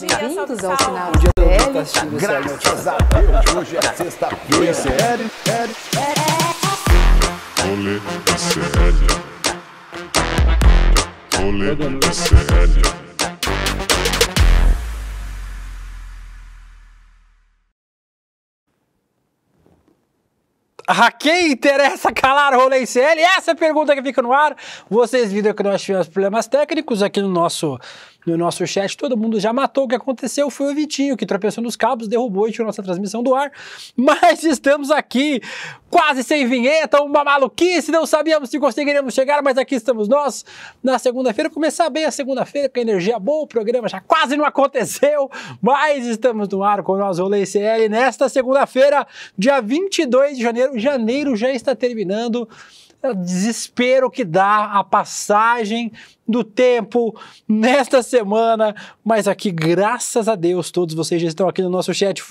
Bem-vindos ao final de pele. Graças a Deus, hoje é sexta-feira. Oi, sério, sério. Rolê SL. Rolê SL. A quem interessa calar o rolê CL? Essa é a pergunta que fica no ar. Vocês viram que nós tivemos problemas técnicos aqui no nosso, no nosso chat. Todo mundo já matou. O que aconteceu foi o Vitinho, que tropeçou nos cabos, derrubou e tirou nossa transmissão do ar. Mas estamos aqui, quase sem vinheta, uma maluquice. Não sabíamos se conseguiríamos chegar, mas aqui estamos nós na segunda-feira. Começar bem a segunda-feira com a energia boa. O programa já quase não aconteceu, mas estamos no ar com o nosso rolê CL nesta segunda-feira, dia 22 de janeiro janeiro já está terminando. É desespero que dá a passagem do tempo nesta semana, mas aqui, graças a Deus, todos vocês já estão aqui no nosso chat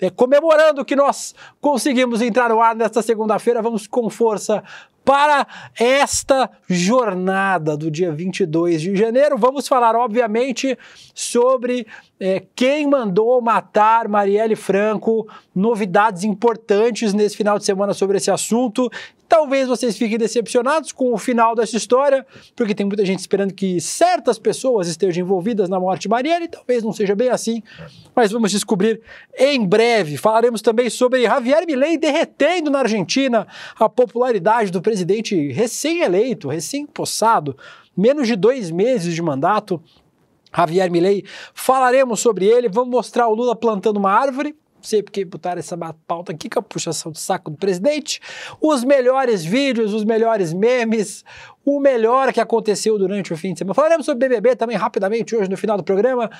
é, comemorando que nós conseguimos entrar no ar nesta segunda-feira. Vamos com força para esta jornada do dia 22 de janeiro. Vamos falar, obviamente, sobre é, quem mandou matar Marielle Franco, novidades importantes nesse final de semana sobre esse assunto. Talvez vocês fiquem decepcionados com o final dessa história, porque tem muita gente esperando que certas pessoas estejam envolvidas na morte de Marielle, e talvez não seja bem assim, mas vamos descobrir em breve. Falaremos também sobre Javier Milei derretendo na Argentina a popularidade do presidente recém-eleito, recém-possado, menos de dois meses de mandato. Javier Milei, falaremos sobre ele, vamos mostrar o Lula plantando uma árvore, sei porque botaram essa pauta aqui, que é a puxação do saco do presidente. Os melhores vídeos, os melhores memes, o melhor que aconteceu durante o fim de semana. Falaremos sobre BBB também rapidamente hoje no final do programa.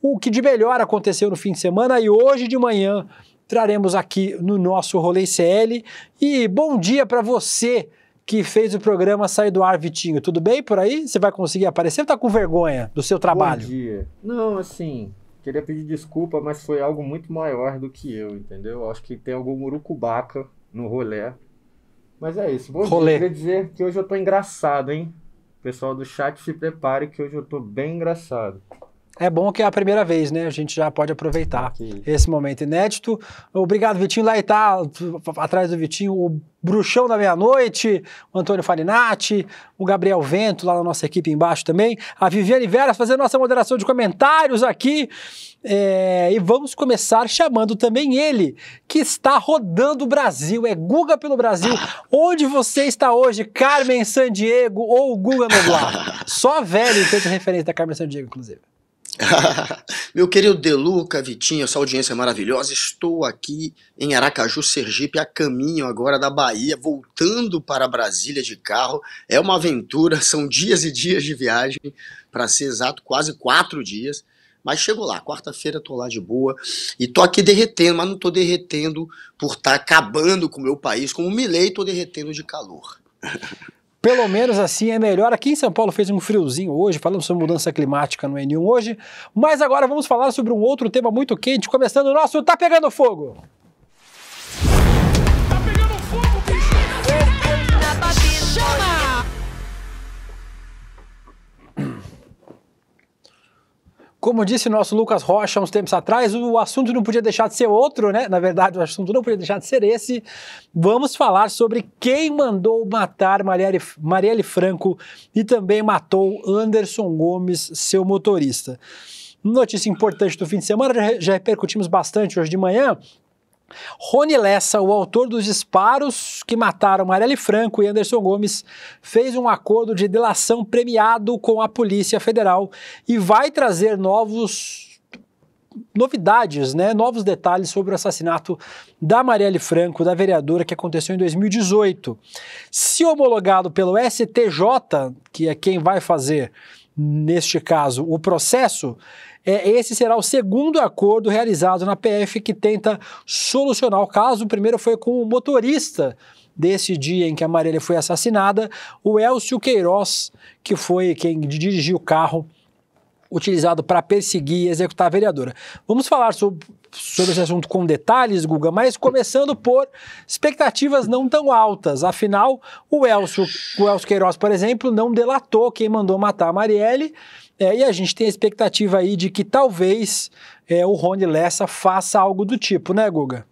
O que de melhor aconteceu no fim de semana e hoje de manhã traremos aqui no nosso Rolê CL. E bom dia para você que fez o programa sair do ar, Vitinho. Tudo bem por aí? Você vai conseguir aparecer ou tá com vergonha do seu trabalho? Bom dia. Não, assim, queria pedir desculpa, mas foi algo muito maior do que eu, entendeu? Acho que tem algum urucubaca no rolê. Mas é isso. Bom, rolê. queria dizer que hoje eu tô engraçado, hein? Pessoal do chat, se prepare que hoje eu tô bem engraçado é bom que é a primeira vez, né? A gente já pode aproveitar esse momento inédito. Obrigado, Vitinho. Lá está, uh, atrás do Vitinho, o Bruxão da Meia-Noite, o Antônio Farinati, o Gabriel Vento, lá na nossa equipe embaixo também, a Viviane Veras fazendo nossa moderação de comentários aqui. É, e vamos começar chamando também ele, que está rodando o Brasil, é Guga pelo Brasil. Onde você está hoje, Carmen Sandiego ou Guga Noblar? Só velho entende referência da Carmen Sandiego, inclusive. Meu querido Deluca, Vitinho, essa audiência maravilhosa. Estou aqui em Aracaju, Sergipe, a caminho agora da Bahia, voltando para Brasília de carro. É uma aventura, são dias e dias de viagem, para ser exato, quase quatro dias. Mas chego lá, quarta-feira estou lá de boa e tô aqui derretendo, mas não estou derretendo por estar tá acabando com o meu país, como o Milei, Estou derretendo de calor. Pelo menos assim é melhor. Aqui em São Paulo fez um friozinho hoje, falamos sobre mudança climática no N1 hoje. Mas agora vamos falar sobre um outro tema muito quente, começando o nosso Tá Pegando Fogo. Como disse nosso Lucas Rocha uns tempos atrás, o assunto não podia deixar de ser outro, né? Na verdade, o assunto não podia deixar de ser esse. Vamos falar sobre quem mandou matar Marielle, Marielle Franco e também matou Anderson Gomes, seu motorista. Notícia importante do fim de semana, já repercutimos bastante hoje de manhã. Rony Lessa, o autor dos disparos que mataram Marielle Franco e Anderson Gomes, fez um acordo de delação premiado com a Polícia Federal e vai trazer novos novidades, né, novos detalhes sobre o assassinato da Marielle Franco, da vereadora, que aconteceu em 2018. Se homologado pelo STJ, que é quem vai fazer, neste caso, o processo, é, esse será o segundo acordo realizado na PF que tenta solucionar o caso. O primeiro foi com o motorista desse dia em que a Marília foi assassinada, o Elcio Queiroz, que foi quem dirigiu o carro utilizado para perseguir e executar a vereadora. Vamos falar sobre, sobre esse assunto com detalhes, Guga, mas começando por expectativas não tão altas. Afinal, o Elcio, o Elcio Queiroz, por exemplo, não delatou quem mandou matar a Marielle é, e a gente tem a expectativa aí de que talvez é, o Rony Lessa faça algo do tipo, né, Guga?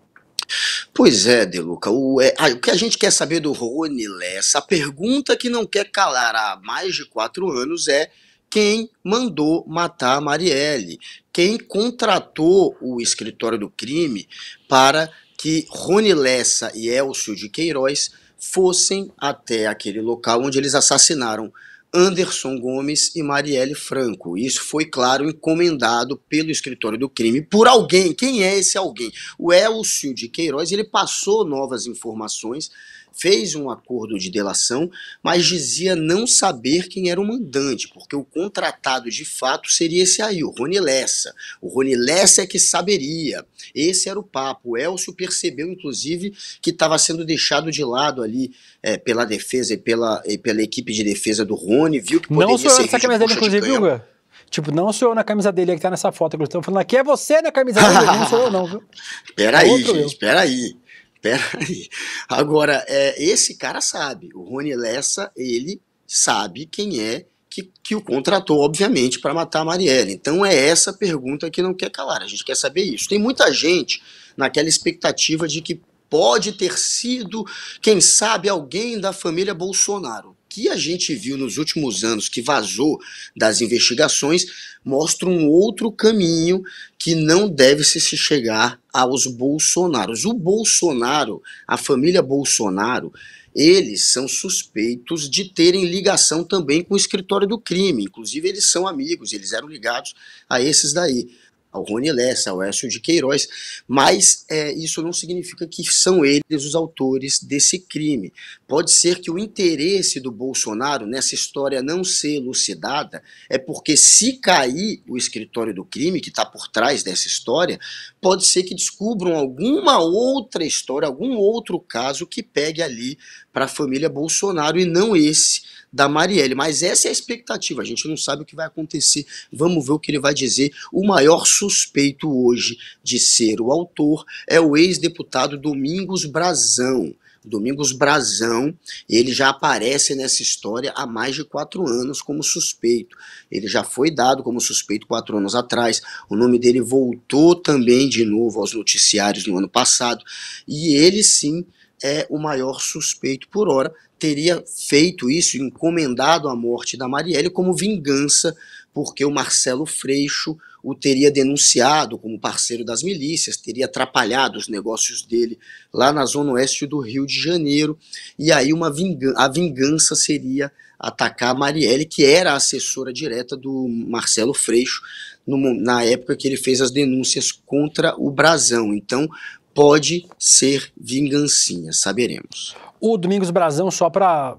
Pois é, Deluca. O, é, o que a gente quer saber do Rony Lessa, a pergunta que não quer calar há mais de quatro anos é quem mandou matar a Marielle, quem contratou o escritório do crime para que Rony Lessa e Elcio de Queiroz fossem até aquele local onde eles assassinaram Anderson Gomes e Marielle Franco. Isso foi, claro, encomendado pelo escritório do crime por alguém. Quem é esse alguém? O Elcio de Queiroz, ele passou novas informações fez um acordo de delação, mas dizia não saber quem era o mandante, porque o contratado de fato seria esse aí, o Rony Lessa. O Rony Lessa é que saberia. Esse era o papo. O Elcio percebeu, inclusive, que estava sendo deixado de lado ali é, pela defesa e pela, e pela equipe de defesa do Rony, viu que poderia Não sou eu nessa camisa dele, inclusive, de Hugo. Tipo, não sou eu na camisa dele que tá nessa foto que eles estão falando aqui, é você na camisa dele, não sou eu não, viu? Peraí, é gente, peraí. Pera aí. Agora, é, esse cara sabe. O Rony Lessa, ele sabe quem é que, que o contratou, obviamente, para matar a Marielle. Então é essa pergunta que não quer calar. A gente quer saber isso. Tem muita gente naquela expectativa de que pode ter sido, quem sabe, alguém da família Bolsonaro que a gente viu nos últimos anos que vazou das investigações mostra um outro caminho que não deve se chegar aos Bolsonaros. O Bolsonaro, a família Bolsonaro, eles são suspeitos de terem ligação também com o escritório do crime. Inclusive, eles são amigos, eles eram ligados a esses daí ao Rony Lessa, ao Écio de Queiroz, mas é, isso não significa que são eles os autores desse crime. Pode ser que o interesse do Bolsonaro nessa história não ser elucidada é porque se cair o escritório do crime que está por trás dessa história, pode ser que descubram alguma outra história, algum outro caso que pegue ali para a família Bolsonaro e não esse da Marielle. Mas essa é a expectativa, a gente não sabe o que vai acontecer. Vamos ver o que ele vai dizer. O maior suspeito hoje de ser o autor é o ex-deputado Domingos Brazão. Domingos Brazão, ele já aparece nessa história há mais de quatro anos como suspeito. Ele já foi dado como suspeito quatro anos atrás. O nome dele voltou também de novo aos noticiários no ano passado. E ele sim é o maior suspeito por hora teria feito isso, encomendado a morte da Marielle como vingança, porque o Marcelo Freixo o teria denunciado como parceiro das milícias, teria atrapalhado os negócios dele lá na zona oeste do Rio de Janeiro, e aí uma vingança, a vingança seria atacar a Marielle, que era a assessora direta do Marcelo Freixo no, na época que ele fez as denúncias contra o Brasão. Então, pode ser vingancinha, saberemos. O Domingos Brazão, só para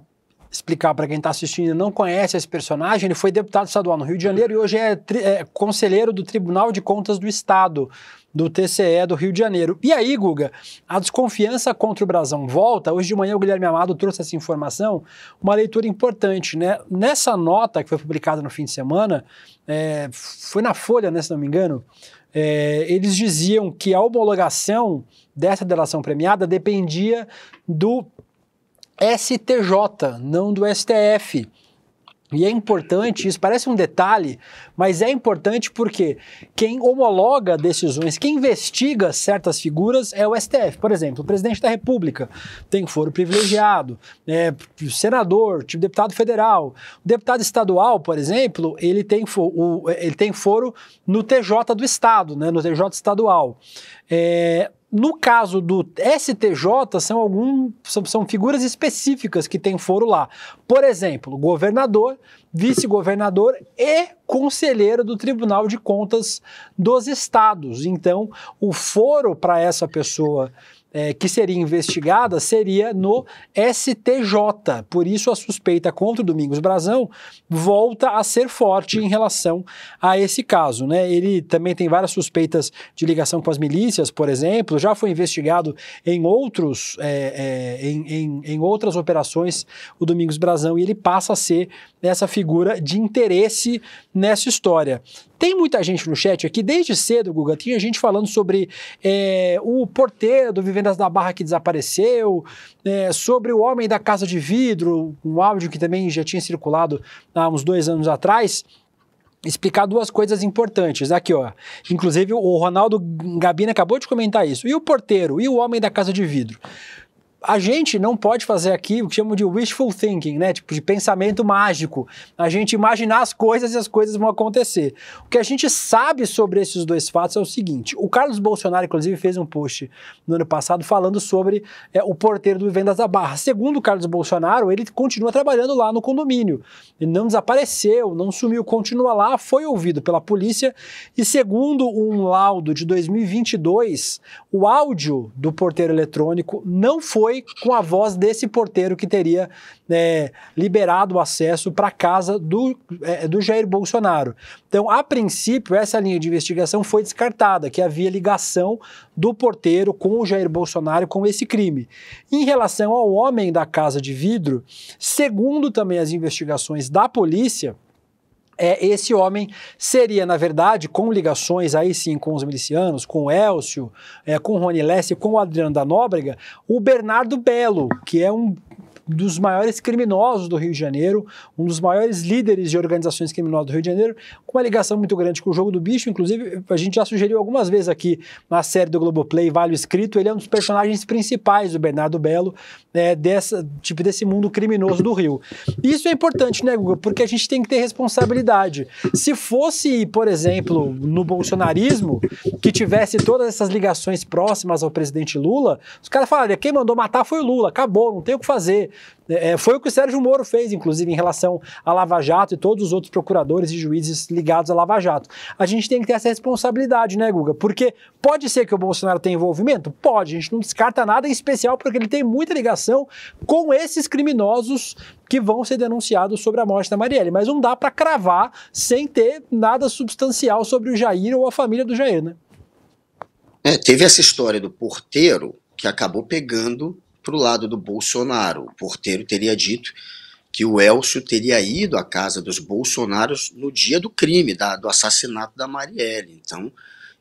explicar para quem está assistindo e não conhece esse personagem, ele foi deputado estadual no Rio de Janeiro e hoje é, é, conselheiro do Tribunal de Contas do Estado, do TCE do Rio de Janeiro. E aí, Guga, a desconfiança contra o Brasão volta. Hoje de manhã o Guilherme Amado trouxe essa informação, uma leitura importante, né? Nessa nota que foi publicada no fim de semana, é, foi na Folha, né, se não me engano, é, eles diziam que a homologação dessa delação premiada dependia do STJ, não do STF. E é importante, isso parece um detalhe, mas é importante porque quem homologa decisões, quem investiga certas figuras é o STF. Por exemplo, o presidente da República tem foro privilegiado, é, senador, tipo deputado federal. O deputado estadual, por exemplo, ele tem, foro, ele tem foro no TJ do Estado, né, no TJ estadual. É, no caso do STJ, são, algum, são, são figuras específicas que têm foro lá. Por exemplo, governador, vice-governador e conselheiro do Tribunal de Contas dos Estados. Então, o foro para essa pessoa é, que seria investigada seria no STJ. Por isso, a suspeita contra o Domingos Brazão volta a ser forte em relação a esse caso. Né? Ele também tem várias suspeitas de ligação com as milícias, por exemplo, já foi investigado em, outros, é, é, em, em, em outras operações o Domingos Brazão e ele passa a ser essa figura de interesse nessa história. Tem muita gente no chat aqui, desde cedo, Guga, tinha gente falando sobre é, o porteiro do Vivendas da Barra que desapareceu, é, sobre o homem da Casa de Vidro, um áudio que também já tinha circulado há uns dois anos atrás explicar duas coisas importantes. Aqui, ó. Inclusive, o Ronaldo Gabina acabou de comentar isso. E o porteiro? E o homem da casa de vidro? a gente não pode fazer aqui o que chamam de wishful thinking, né? Tipo, de pensamento mágico. A gente imaginar as coisas e as coisas vão acontecer. O que a gente sabe sobre esses dois fatos é o seguinte: o Carlos Bolsonaro, inclusive, fez um post no ano passado falando sobre é, o porteiro do Vivendas da Barra. Segundo o Carlos Bolsonaro, ele continua trabalhando lá no condomínio. Ele não desapareceu, não sumiu, continua lá, foi ouvido pela polícia. E segundo um laudo de 2022, o áudio do porteiro eletrônico não foi foi com a voz desse porteiro que teria é, liberado o acesso para a casa do, é, do Jair Bolsonaro. Então, a princípio, essa linha de investigação foi descartada, que havia ligação do porteiro com o Jair Bolsonaro com esse crime. Em relação ao homem da casa de vidro, segundo também as investigações da polícia, é esse homem seria, na verdade, com ligações aí sim com os milicianos, com o Elcio, é, com o Rony Leste, com o Adriano da Nóbrega, o Bernardo Belo, que é um dos maiores criminosos do Rio de Janeiro, um dos maiores líderes de organizações criminosas do Rio de Janeiro, com uma ligação muito grande com o jogo do bicho. Inclusive, a gente já sugeriu algumas vezes aqui na série do Globoplay, Vale o Escrito, ele é um dos personagens principais do Bernardo Belo, é, dessa, tipo, desse mundo criminoso do Rio. Isso é importante, né, Guga? Porque a gente tem que ter responsabilidade. Se fosse, por exemplo, no bolsonarismo, que tivesse todas essas ligações próximas ao presidente Lula, os caras falariam: quem mandou matar foi o Lula, acabou, não tem o que fazer. É, é, foi o que o Sérgio Moro fez, inclusive, em relação à Lava Jato e todos os outros procuradores e juízes ligados à Lava Jato. A gente tem que ter essa responsabilidade, né, Guga? Porque pode ser que o Bolsonaro tenha envolvimento? Pode, a gente não descarta nada em especial porque ele tem muita ligação com esses criminosos que vão ser denunciados sobre a morte da Marielle. Mas não dá para cravar sem ter nada substancial sobre o Jair ou a família do Jair, né? É, teve essa história do porteiro que acabou pegando para o lado do Bolsonaro. O porteiro teria dito que o Elcio teria ido à casa dos Bolsonaros no dia do crime, da, do assassinato da Marielle. Então,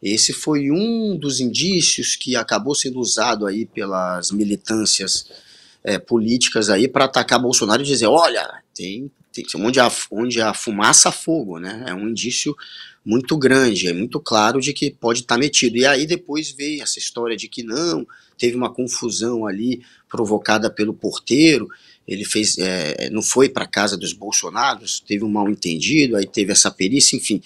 esse foi um dos indícios que acabou sendo usado aí pelas militâncias é, políticas aí para atacar Bolsonaro e dizer, olha, tem, tem onde, há, onde há fumaça, fogo, né? É um indício muito grande, é muito claro de que pode estar tá metido. E aí depois veio essa história de que não, teve uma confusão ali provocada pelo porteiro, ele fez, é, não foi para casa dos bolsonaros, teve um mal entendido, aí teve essa perícia, enfim.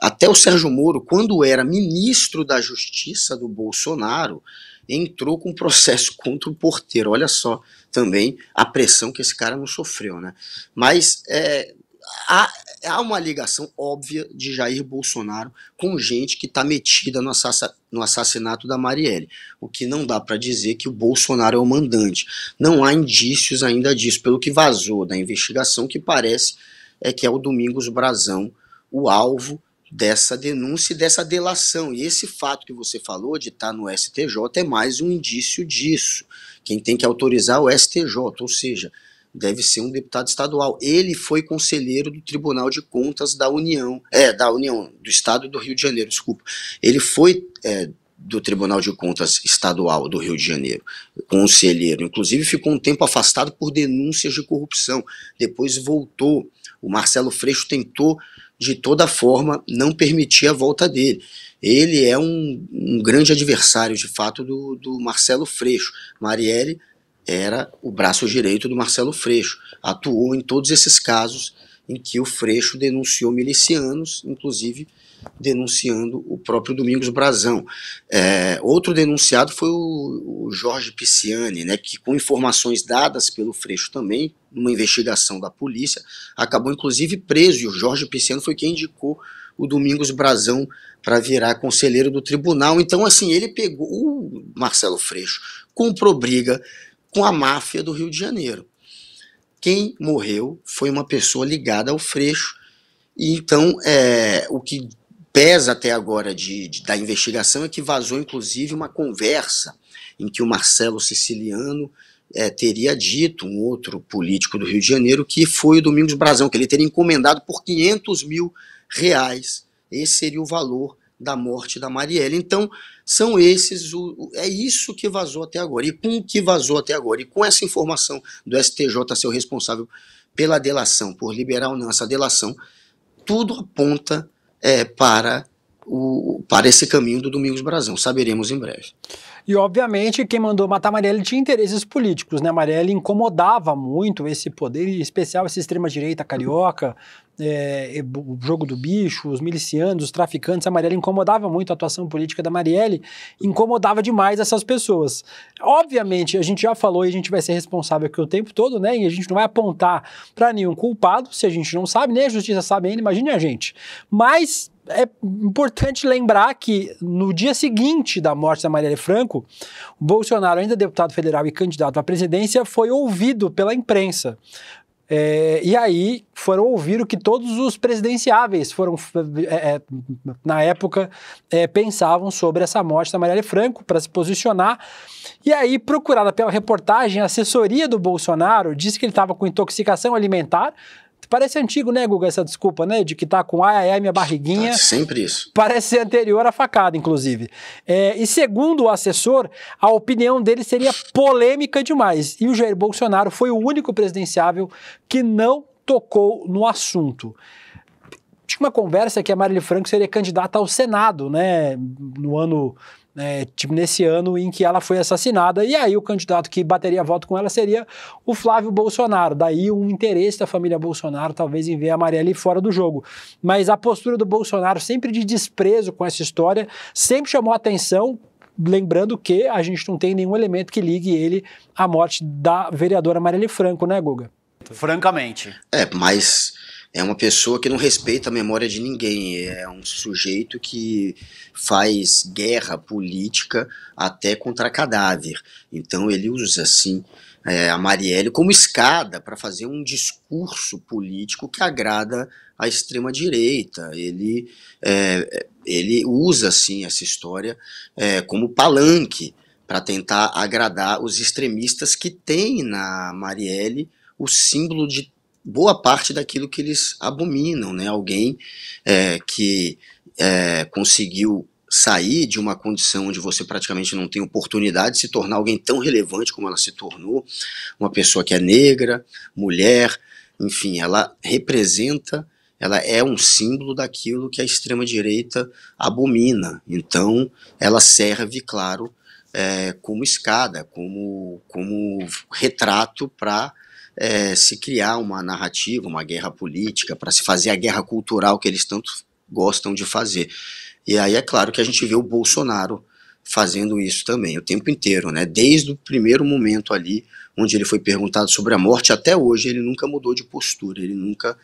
Até o Sérgio Moro, quando era ministro da Justiça do Bolsonaro, entrou com processo contra o porteiro. Olha só também a pressão que esse cara não sofreu, né? Mas é, há, há uma ligação óbvia de Jair Bolsonaro com gente que está metida no, assass no assassinato da Marielle, o que não dá para dizer que o Bolsonaro é o mandante. Não há indícios ainda disso, pelo que vazou da investigação, que parece é que é o Domingos Brazão o alvo dessa denúncia e dessa delação. E esse fato que você falou de estar tá no STJ é mais um indício disso. Quem tem que autorizar é o STJ, ou seja, deve ser um deputado estadual. Ele foi conselheiro do Tribunal de Contas da União, é, da União, do Estado do Rio de Janeiro, desculpa. Ele foi é, do Tribunal de Contas Estadual do Rio de Janeiro, conselheiro. Inclusive ficou um tempo afastado por denúncias de corrupção. Depois voltou. O Marcelo Freixo tentou, de toda forma, não permitir a volta dele ele é um, um, grande adversário, de fato, do, do Marcelo Freixo. Marielle era o braço direito do Marcelo Freixo. Atuou em todos esses casos em que o Freixo denunciou milicianos, inclusive denunciando o próprio Domingos Brazão. É, outro denunciado foi o, o, Jorge Pisciani, né, que com informações dadas pelo Freixo também, numa investigação da polícia, acabou inclusive preso, e o Jorge Pisciani foi quem indicou o Domingos Brazão para virar conselheiro do tribunal. Então, assim, ele pegou o Marcelo Freixo, comprou briga, com a máfia do Rio de Janeiro. Quem morreu foi uma pessoa ligada ao Freixo, e então é, o que pesa até agora de, de, da investigação é que vazou inclusive uma conversa em que o Marcelo Siciliano é, teria dito, um outro político do Rio de Janeiro, que foi o Domingos Brazão, que ele teria encomendado por 500 mil reais. Esse seria o valor da morte da Marielle. Então, são esses, o, é isso que vazou até agora. E com o que vazou até agora, e com essa informação do STJ ser o responsável pela delação, por liberar ou não essa delação, tudo aponta é, para, o, para esse caminho do Domingos Brazão. Saberemos em breve. E, obviamente, quem mandou matar Marielle tinha interesses políticos, né? Marielle incomodava muito esse poder, em especial essa extrema-direita carioca, é, o jogo do bicho, os milicianos, os traficantes, a Marielle incomodava muito a atuação política da Marielle, incomodava demais essas pessoas. Obviamente, a gente já falou e a gente vai ser responsável aqui o tempo todo, né? E a gente não vai apontar para nenhum culpado, se a gente não sabe, nem a justiça sabe ainda, imagine a gente. Mas é importante lembrar que no dia seguinte da morte da Marielle Franco, o Bolsonaro, ainda deputado federal e candidato à presidência, foi ouvido pela imprensa. É, e aí foram ouvir o que todos os presidenciáveis foram é, é na época é, pensavam sobre essa morte da Marielle Franco para se posicionar. E aí, procurada pela reportagem, a assessoria do Bolsonaro disse que ele estava com intoxicação alimentar, Parece antigo, né, Guga, essa desculpa, né? De que tá com ai, ai, ai, minha barriguinha. Tá sempre isso. Parece ser anterior à facada, inclusive. É, e segundo o assessor, a opinião dele seria polêmica demais. E o Jair Bolsonaro foi o único presidenciável que não tocou no assunto tinha uma conversa que a Marília Franco seria candidata ao Senado, né, no ano né, tipo nesse ano em que ela foi assassinada, e aí o candidato que bateria voto com ela seria o Flávio Bolsonaro. Daí um interesse da família Bolsonaro, talvez, em ver a Marielle fora do jogo. Mas a postura do Bolsonaro, sempre de desprezo com essa história, sempre chamou atenção. Lembrando que a gente não tem nenhum elemento que ligue ele à morte da vereadora Marielle Franco, né, Guga? Francamente. É, mas é uma pessoa que não respeita a memória de ninguém, é um sujeito que faz guerra política até contra cadáver. Então ele usa assim é, a Marielle como escada para fazer um discurso político que agrada à extrema direita. Ele é, ele usa assim essa história é, como palanque para tentar agradar os extremistas que têm na Marielle o símbolo de boa parte daquilo que eles abominam, né? Alguém é, que é, conseguiu sair de uma condição onde você praticamente não tem oportunidade de se tornar alguém tão relevante como ela se tornou, uma pessoa que é negra, mulher, enfim, ela representa, ela é um símbolo daquilo que a extrema-direita abomina. Então, ela serve, claro, é, como escada, como, como retrato para é, se criar uma narrativa, uma guerra política, para se fazer a guerra cultural que eles tanto gostam de fazer. E aí é claro que a gente vê o Bolsonaro fazendo isso também o tempo inteiro, né? Desde o primeiro momento ali, onde ele foi perguntado sobre a morte, até hoje ele nunca mudou de postura, ele nunca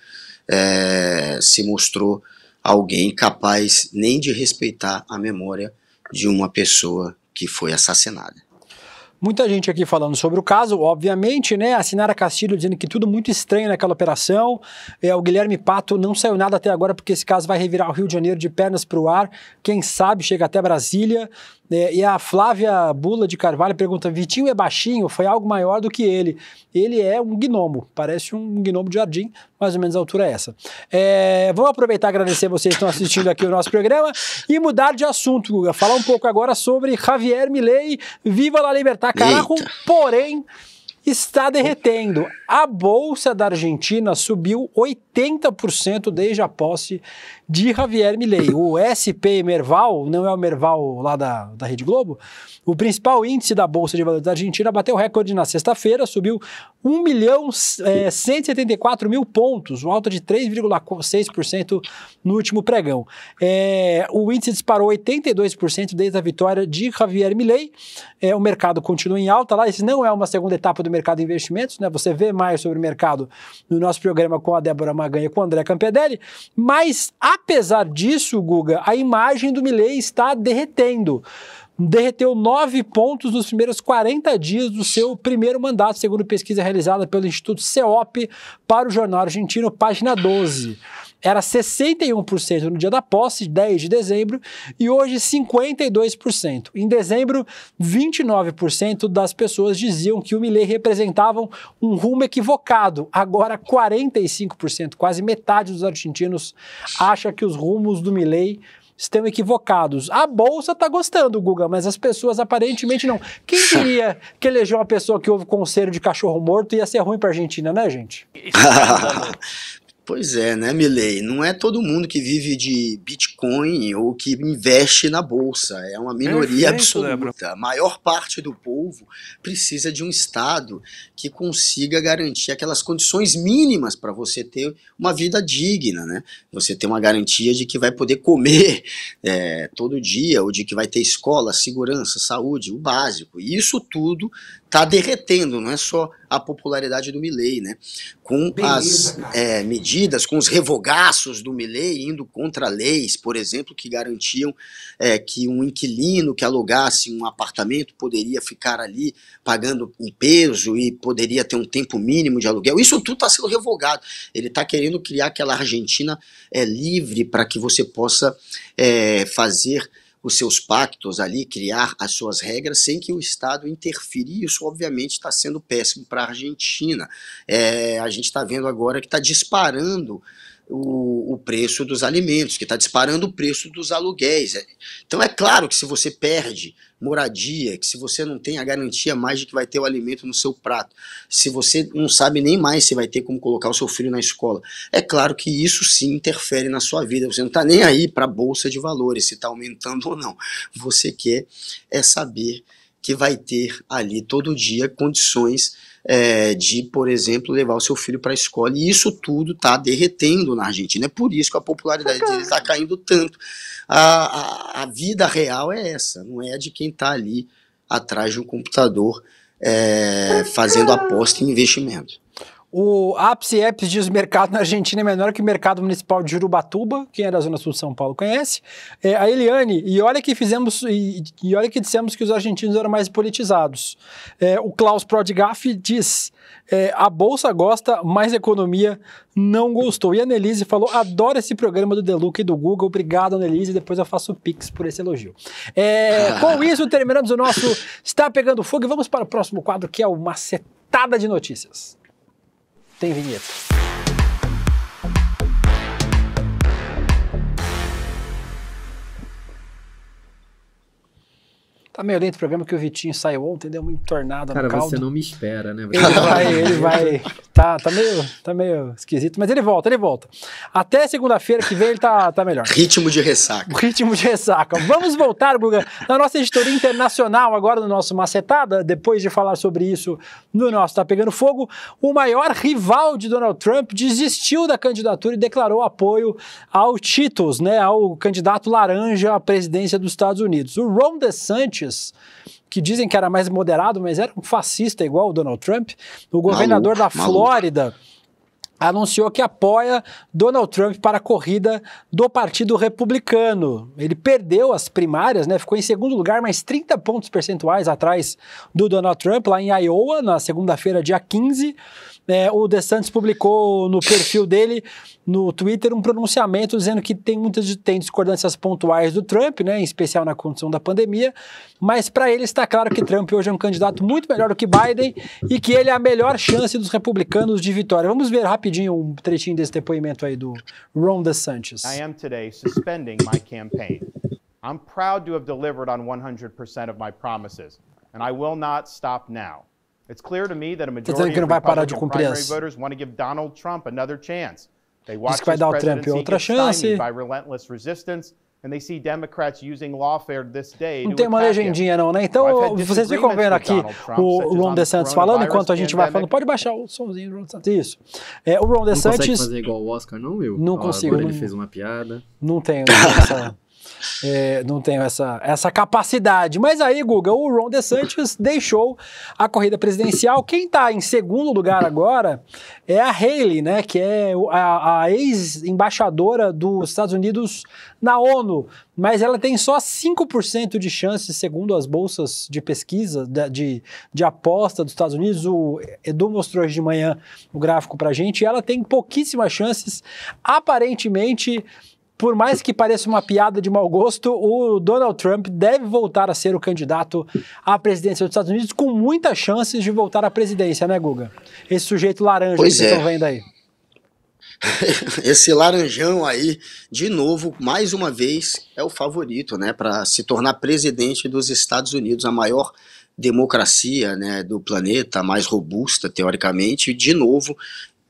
é, se mostrou alguém capaz nem de respeitar a memória de uma pessoa que foi assassinada. Muita gente aqui falando sobre o caso, obviamente, né? A Sinara Castilho dizendo que tudo muito estranho naquela operação. É, o Guilherme Pato não saiu nada até agora, porque esse caso vai revirar o Rio de Janeiro de pernas para o ar. Quem sabe chega até Brasília. Né? E a Flávia Bula de Carvalho pergunta: Vitinho é baixinho? Foi algo maior do que ele. Ele é um gnomo, parece um gnomo de jardim, mais ou menos a altura é essa. É, aproveitar e agradecer vocês que estão assistindo aqui o nosso programa e mudar de assunto, Guga. Falar um pouco agora sobre Javier Milei, Viva la Libertar Carro, porém está derretendo. A bolsa da Argentina subiu 80% desde a posse de Javier Milei. O SP Merval, não é o Merval lá da, da Rede Globo, o principal índice da Bolsa de Valores da Argentina bateu recorde na sexta-feira, subiu 1 milhão é, 174 mil pontos, um alta de 3,6% no último pregão. É, o índice disparou 82% desde a vitória de Javier Milei. É, o mercado continua em alta lá. Esse não é uma segunda etapa do mercado de investimentos, né? Você vê mais sobre o mercado no nosso programa com a Débora Maganha e com o André Campedelli, mas a Apesar disso, Guga, a imagem do Milley está derretendo derreteu nove pontos nos primeiros 40 dias do seu primeiro mandato, segundo pesquisa realizada pelo Instituto CEOP para o jornal argentino, página 12. Era 61% no dia da posse, 10 de dezembro, e hoje 52%. Em dezembro, 29% das pessoas diziam que o Milley representavam um rumo equivocado. Agora, 45%, quase metade dos argentinos acha que os rumos do Milley estão equivocados. A bolsa está gostando, Guga, mas as pessoas aparentemente não. Quem diria que eleger uma pessoa que houve conselho de cachorro morto ia ser ruim para a Argentina, né, gente? Pois é, né, Milley? Não é todo mundo que vive de Bitcoin ou que investe na bolsa. É uma minoria Perfeito, absoluta. A maior parte do povo precisa de um Estado que consiga garantir aquelas condições mínimas para você ter uma vida digna, né? Você ter uma garantia de que vai poder comer é, todo dia, ou de que vai ter escola, segurança, saúde, o básico. E isso tudo está derretendo, não é só a popularidade do Milley, né? Com Beleza, as é, medidas, com os revogaços do Milley indo contra leis, por exemplo, que garantiam é, que um inquilino que alugasse um apartamento poderia ficar ali pagando um peso e poderia ter um tempo mínimo de aluguel. Isso tudo está sendo revogado. Ele está querendo criar aquela Argentina é, livre para que você possa é, fazer os seus pactos ali, criar as suas regras sem que o Estado E Isso, obviamente, está sendo péssimo para a Argentina. É, a gente está vendo agora que está disparando o, o preço dos alimentos, que está disparando o preço dos aluguéis. É, então é claro que se você perde moradia, que se você não tem a garantia mais de que vai ter o alimento no seu prato, se você não sabe nem mais se vai ter como colocar o seu filho na escola, é claro que isso sim interfere na sua vida. Você não está nem aí para a bolsa de valores, se está aumentando ou não. Você quer é saber que vai ter ali todo dia condições é, de, por exemplo, levar o seu filho para a escola. E isso tudo está derretendo na Argentina. É por isso que a popularidade dele está caindo tanto. A, a, a, vida real é essa, não é a de quem está ali atrás de um computador é, fazendo aposta em investimento. O ápice apps diz mercado na Argentina é menor que o mercado municipal de Jurubatuba, quem é da Zona Sul de São Paulo conhece. É, a Eliane, e olha que fizemos, e, e, olha que dissemos que os argentinos eram mais politizados. É, o Klaus Prodgaff diz: é, a Bolsa gosta, mas a economia não gostou. E a Nelise falou: adoro esse programa do Deluca e do Google. Obrigado, Nelise. Depois eu faço o Pix por esse elogio. É, com isso, terminamos o nosso Está Pegando Fogo e vamos para o próximo quadro, que é o Macetada de Notícias tem vinheta. Tá meio lento o programa que o Vitinho saiu ontem, deu uma entornada Cara, no caldo. Cara, você não me espera, né? Ele vai, ele vai. Tá, tá, meio, tá meio esquisito, mas ele volta, ele volta. Até segunda-feira que vem ele tá, tá melhor. Ritmo de ressaca. Ritmo de ressaca. Vamos voltar, Guga, na nossa editoria internacional agora no nosso Macetada, depois de falar sobre isso no nosso Tá Pegando Fogo. O maior rival de Donald Trump desistiu da candidatura e declarou apoio ao Titus, né? Ao candidato laranja à presidência dos Estados Unidos. O Ron DeSantis Sanches, que dizem que era mais moderado, mas era um fascista igual o Donald Trump, o governador maluco, da Flórida. anunciou que apoia Donald Trump para a corrida do Partido Republicano. Ele perdeu as primárias, né? Ficou em segundo lugar, mas 30 pontos percentuais atrás do Donald Trump lá em Iowa na segunda-feira, dia 15. É, o DeSantis publicou no perfil dele, no Twitter, um pronunciamento dizendo que tem muitas tem discordâncias pontuais do Trump, né, em especial na condição da pandemia, mas para ele está claro que Trump hoje é um candidato muito melhor do que Biden e que ele é a melhor chance dos republicanos de vitória. Vamos ver rapidinho um trechinho desse depoimento aí do Ron DeSantis. I am today suspending my campaign. I'm proud to have delivered on 100% of my promises, and I will not stop now. Está dizendo que não vai parar de cumprir as... Diz que vai dar ao Trump outra chance. Não tem uma legendinha não, né? Então, vocês ficam vendo aqui o Ron DeSantis falando, enquanto a gente vai falando. Pode baixar o somzinho do Ron DeSantis. Isso. É, o Ron DeSantis... Não consegue fazer igual o Oscar, não, Will? Não ah, consigo. Agora não... ele fez uma piada. Não tenho essa... É, não tenho essa, essa capacidade. Mas aí, Guga, o Ron DeSantis deixou a corrida presidencial. Quem está em segundo lugar agora é a Haley, né? Que é a, a ex-embaixadora dos Estados Unidos na ONU. Mas ela tem só 5% de chance, segundo as bolsas de pesquisa, de, de, de aposta dos Estados Unidos. O Edu mostrou hoje de manhã o gráfico para gente. Ela tem pouquíssimas chances. Aparentemente, por mais que pareça uma piada de mau gosto, o Donald Trump deve voltar a ser o candidato à presidência dos Estados Unidos, com muitas chances de voltar à presidência, né, Guga? Esse sujeito laranja pois que vocês estão é. vendo aí. Esse laranjão aí, de novo, mais uma vez, é o favorito, né, para se tornar presidente dos Estados Unidos, a maior democracia, né, do planeta, mais robusta teoricamente, e de novo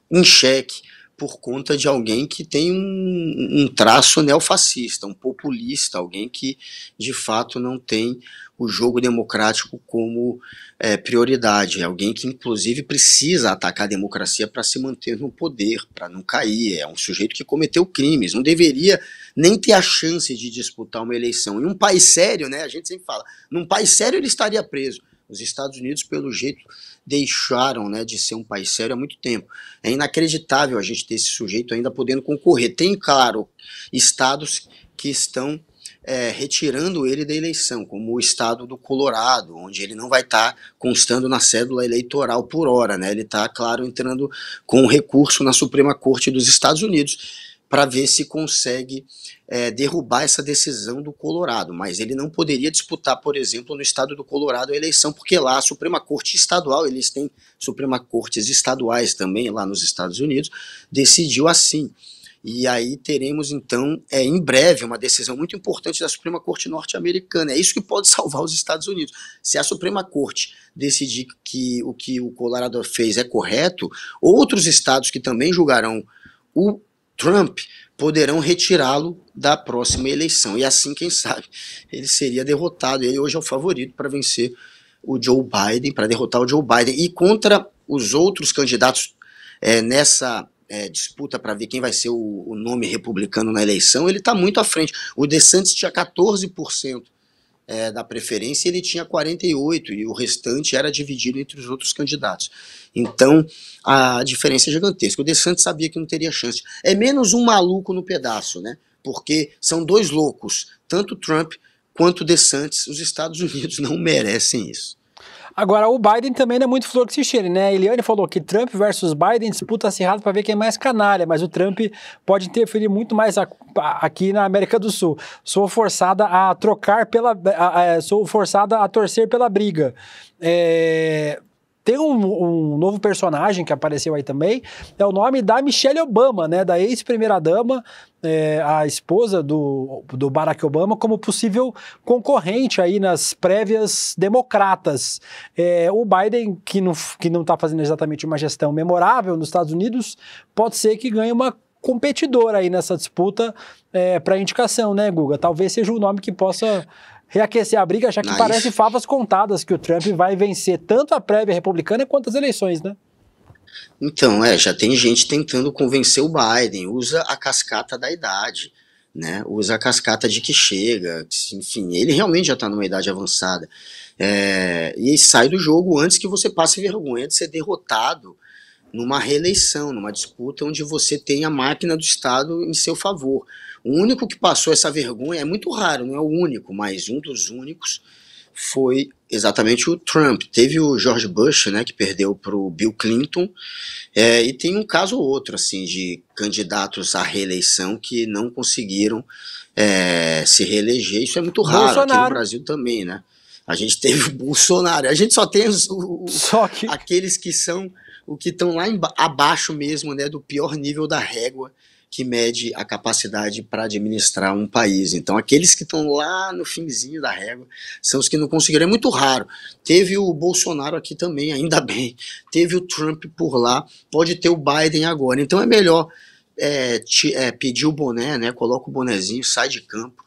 em xeque por conta de alguém que tem um, um traço neofascista, um populista, alguém que de fato não tem o jogo democrático como é, prioridade, alguém que inclusive precisa atacar a democracia para se manter no poder, para não cair, é um sujeito que cometeu crimes, não deveria nem ter a chance de disputar uma eleição. Em um país sério, né, a gente sempre fala, num país sério ele estaria preso. Os Estados Unidos, pelo jeito, deixaram né, de ser um país sério há muito tempo. É inacreditável a gente ter esse sujeito ainda podendo concorrer. Tem, claro, estados que estão é, retirando ele da eleição, como o estado do Colorado, onde ele não vai estar tá constando na cédula eleitoral por hora. Né? Ele está, claro, entrando com recurso na Suprema Corte dos Estados Unidos para ver se consegue é, derrubar essa decisão do Colorado. Mas ele não poderia disputar, por exemplo, no estado do Colorado a eleição, porque lá a Suprema Corte Estadual, eles têm Suprema Cortes estaduais também lá nos Estados Unidos, decidiu assim. E aí teremos, então, é, em breve, uma decisão muito importante da Suprema Corte norte-americana. É isso que pode salvar os Estados Unidos. Se a Suprema Corte decidir que o que o Colorado fez é correto, outros estados que também julgarão o Trump poderão retirá-lo da próxima eleição. E assim, quem sabe, ele seria derrotado. Ele hoje é o favorito para vencer o Joe Biden, para derrotar o Joe Biden. E contra os outros candidatos é, nessa é, disputa para ver quem vai ser o, o, nome republicano na eleição, ele está muito à frente. O DeSantis tinha 14% é, da preferência, ele tinha 48 e o restante era dividido entre os outros candidatos. Então, a diferença é gigantesca. O DeSantis sabia que não teria chance. É menos um maluco no pedaço, né? Porque são dois loucos, tanto Trump quanto DeSantis. Os Estados Unidos não merecem isso. Agora, o Biden também não é muito flor que se cheire, né? Eliane falou que Trump versus Biden disputa acirrada para ver quem é mais canalha, mas o Trump pode interferir muito mais a, a, aqui na América do Sul. Sou forçada a trocar pela. A, sou forçada a torcer pela briga. É, tem um, um, novo personagem que apareceu aí também, é o nome da Michelle Obama, né? Da ex-primeira-dama, é, a esposa do, do Barack Obama, como possível concorrente aí nas prévias democratas. É, o Biden, que não está que não tá fazendo exatamente uma gestão memorável nos Estados Unidos, pode ser que ganhe uma competidora aí nessa disputa é, para indicação, né, Guga? Talvez seja o nome que possa reaquecer a briga, já que nice. parece favas contadas que o Trump vai vencer tanto a prévia republicana quanto as eleições, né? Então, é, já tem gente tentando convencer o Biden, usa a cascata da idade, né? Usa a cascata de que chega, enfim, ele realmente já está numa idade avançada. É, e sai do jogo antes que você passe vergonha de ser derrotado numa reeleição, numa disputa onde você tem a máquina do Estado em seu favor. O único que passou essa vergonha é muito raro, não é o único, mas um dos únicos foi exatamente o Trump. Teve o George Bush, né, que perdeu para o Bill Clinton, é, e tem um caso ou outro assim de candidatos à reeleição que não conseguiram é, se reeleger. Isso é muito raro Bolsonaro. aqui no Brasil também, né? A gente teve o Bolsonaro. A gente só tem os, só que... aqueles que são o que estão lá em abaixo mesmo, né, do pior nível da régua que mede a capacidade para administrar um país. Então, aqueles que estão lá no finzinho da régua são os que não conseguiram. É muito raro. Teve o Bolsonaro aqui também, ainda bem. Teve o Trump por lá. Pode ter o Biden agora. Então, é melhor é, te, é, pedir o boné, né? Coloca o bonezinho, sai de campo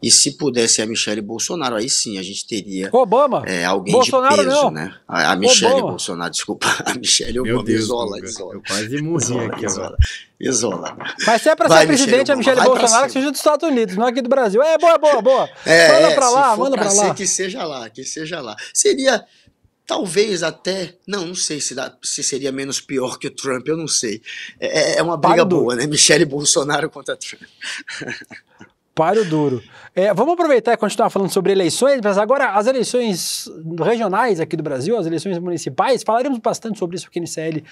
e se pudesse a Michelle Bolsonaro, aí sim a gente teria Obama. É, alguém Bolsonaro de peso, não. né? A, a Michelle Obama. Bolsonaro, desculpa, a Michelle Obama, Meu Deus, isola, Deus, isola. Eu quase morri isola, aqui, isola, isola. Mas se é pra Vai, ser presidente, Michelle a Michelle Bolsonaro que seja dos Estados Unidos, não aqui do Brasil. É, boa, boa, boa. É, manda é, pra lá, manda pra, pra lá. Que seja lá, que seja lá. Seria, talvez até, não, não sei se, dá, se seria menos pior que o Trump, eu não sei. É, é, é uma briga boa, né? Michele Bolsonaro contra Trump. Paro duro. É, vamos aproveitar e continuar falando sobre eleições, mas agora as eleições regionais aqui do Brasil, as eleições municipais, falaremos bastante sobre isso aqui no CL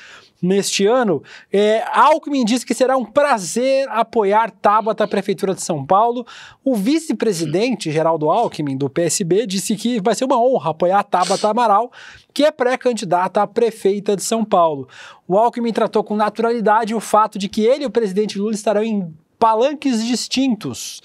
neste ano. É, Alckmin diz que será um prazer apoiar Tabata à Prefeitura de São Paulo. O vice-presidente Geraldo Alckmin, do PSB, disse que vai ser uma honra apoiar Tabata Amaral, que é pré-candidata a prefeita de São Paulo. O Alckmin tratou com naturalidade o fato de que ele e o presidente Lula estarão em palanques distintos.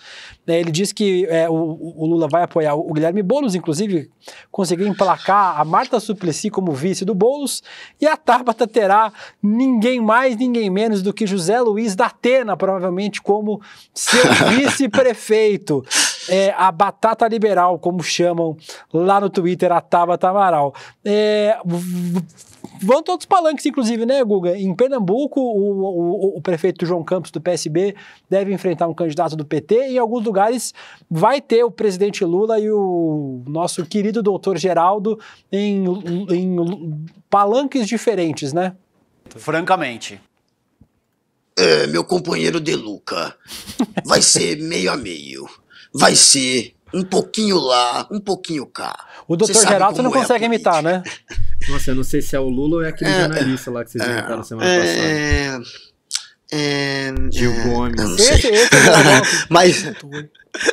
Né, ele diz que é, o, o, Lula vai apoiar o Guilherme Boulos, inclusive conseguiu emplacar a Marta Suplicy como vice do Boulos, e a Tabata terá ninguém mais, ninguém menos do que José Luiz da Atena, provavelmente como seu vice-prefeito. É, a batata liberal, como chamam lá no Twitter, a Tabata Amaral. É, vão todos os palanques, inclusive, né, Guga? Em Pernambuco, o, o, o, prefeito João Campos, do PSB, deve enfrentar um candidato do PT. E em alguns lugares vai ter o presidente Lula e o nosso querido doutor Geraldo em, em palanques diferentes, né? Francamente. É, meu companheiro De Luca, vai ser meio a meio. Vai ser um pouquinho lá, um pouquinho cá. O doutor Geraldo não é consegue imitar, né? Nossa, tipo assim, eu não sei se é o Lula ou é aquele é, é jornalista lá que vocês é, inventaram é, semana é, passada. É, é Gil Gomes. Não sei. Mas.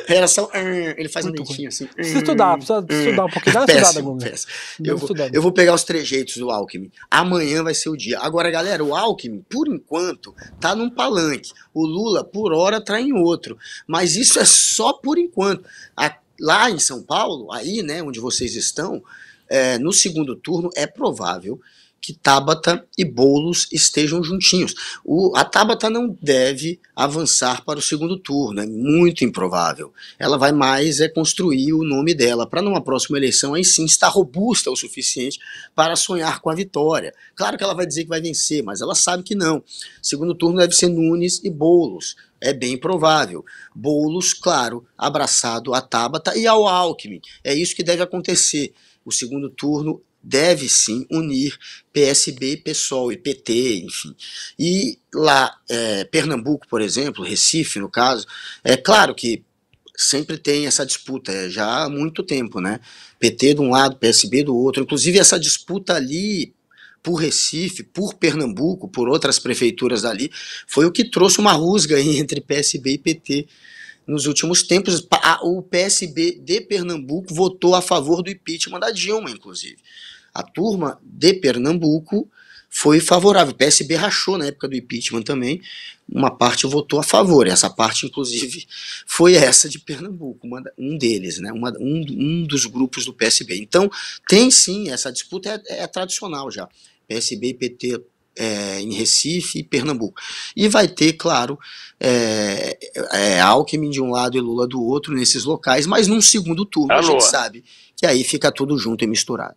relação hum, Ele faz Muito um dentinho assim. Precisa estudar, precisa hum, estudar um pouquinho. Hum, Dá uma estudada, Gomes. Eu vou, eu vou pegar os trejeitos do Alckmin. Amanhã vai ser o dia. Agora, galera, o Alckmin, por enquanto, tá num palanque. O Lula, por hora, tá em outro. Mas isso é só por enquanto. A, lá em São Paulo, aí, né, onde vocês estão, é, no segundo turno é provável que Tabata e Bolos estejam juntinhos. O, a Tabata não deve avançar para o segundo turno, é muito improvável. Ela vai mais é construir o nome dela, para numa próxima eleição aí sim estar robusta o suficiente para sonhar com a vitória. Claro que ela vai dizer que vai vencer, mas ela sabe que não. Segundo turno deve ser Nunes e Bolos. É bem provável. Bolos, claro, abraçado a Tabata e ao Alckmin. É isso que deve acontecer o segundo turno deve sim unir PSB, PSOL e PT, enfim. E lá, é, Pernambuco, por exemplo, Recife, no caso, é claro que sempre tem essa disputa, é, já há muito tempo, né? PT de um lado, PSB do outro. Inclusive, essa disputa ali por Recife, por Pernambuco, por outras prefeituras dali, foi o que trouxe uma rusga entre PSB e PT nos últimos tempos, o PSB de Pernambuco votou a favor do impeachment da Dilma, inclusive. A turma de Pernambuco foi favorável. O PSB rachou na época do impeachment também. Uma parte votou a favor. Essa parte, inclusive, foi essa de Pernambuco, uma, um deles, né? Uma, um, um, dos grupos do PSB. Então, tem sim, essa disputa é, é tradicional já. PSB e PT é, em Recife e Pernambuco. E vai ter, claro, é, é, é, Alckmin de um lado e Lula do outro nesses locais, mas num segundo turno Alô. a gente sabe que aí fica tudo junto e misturado.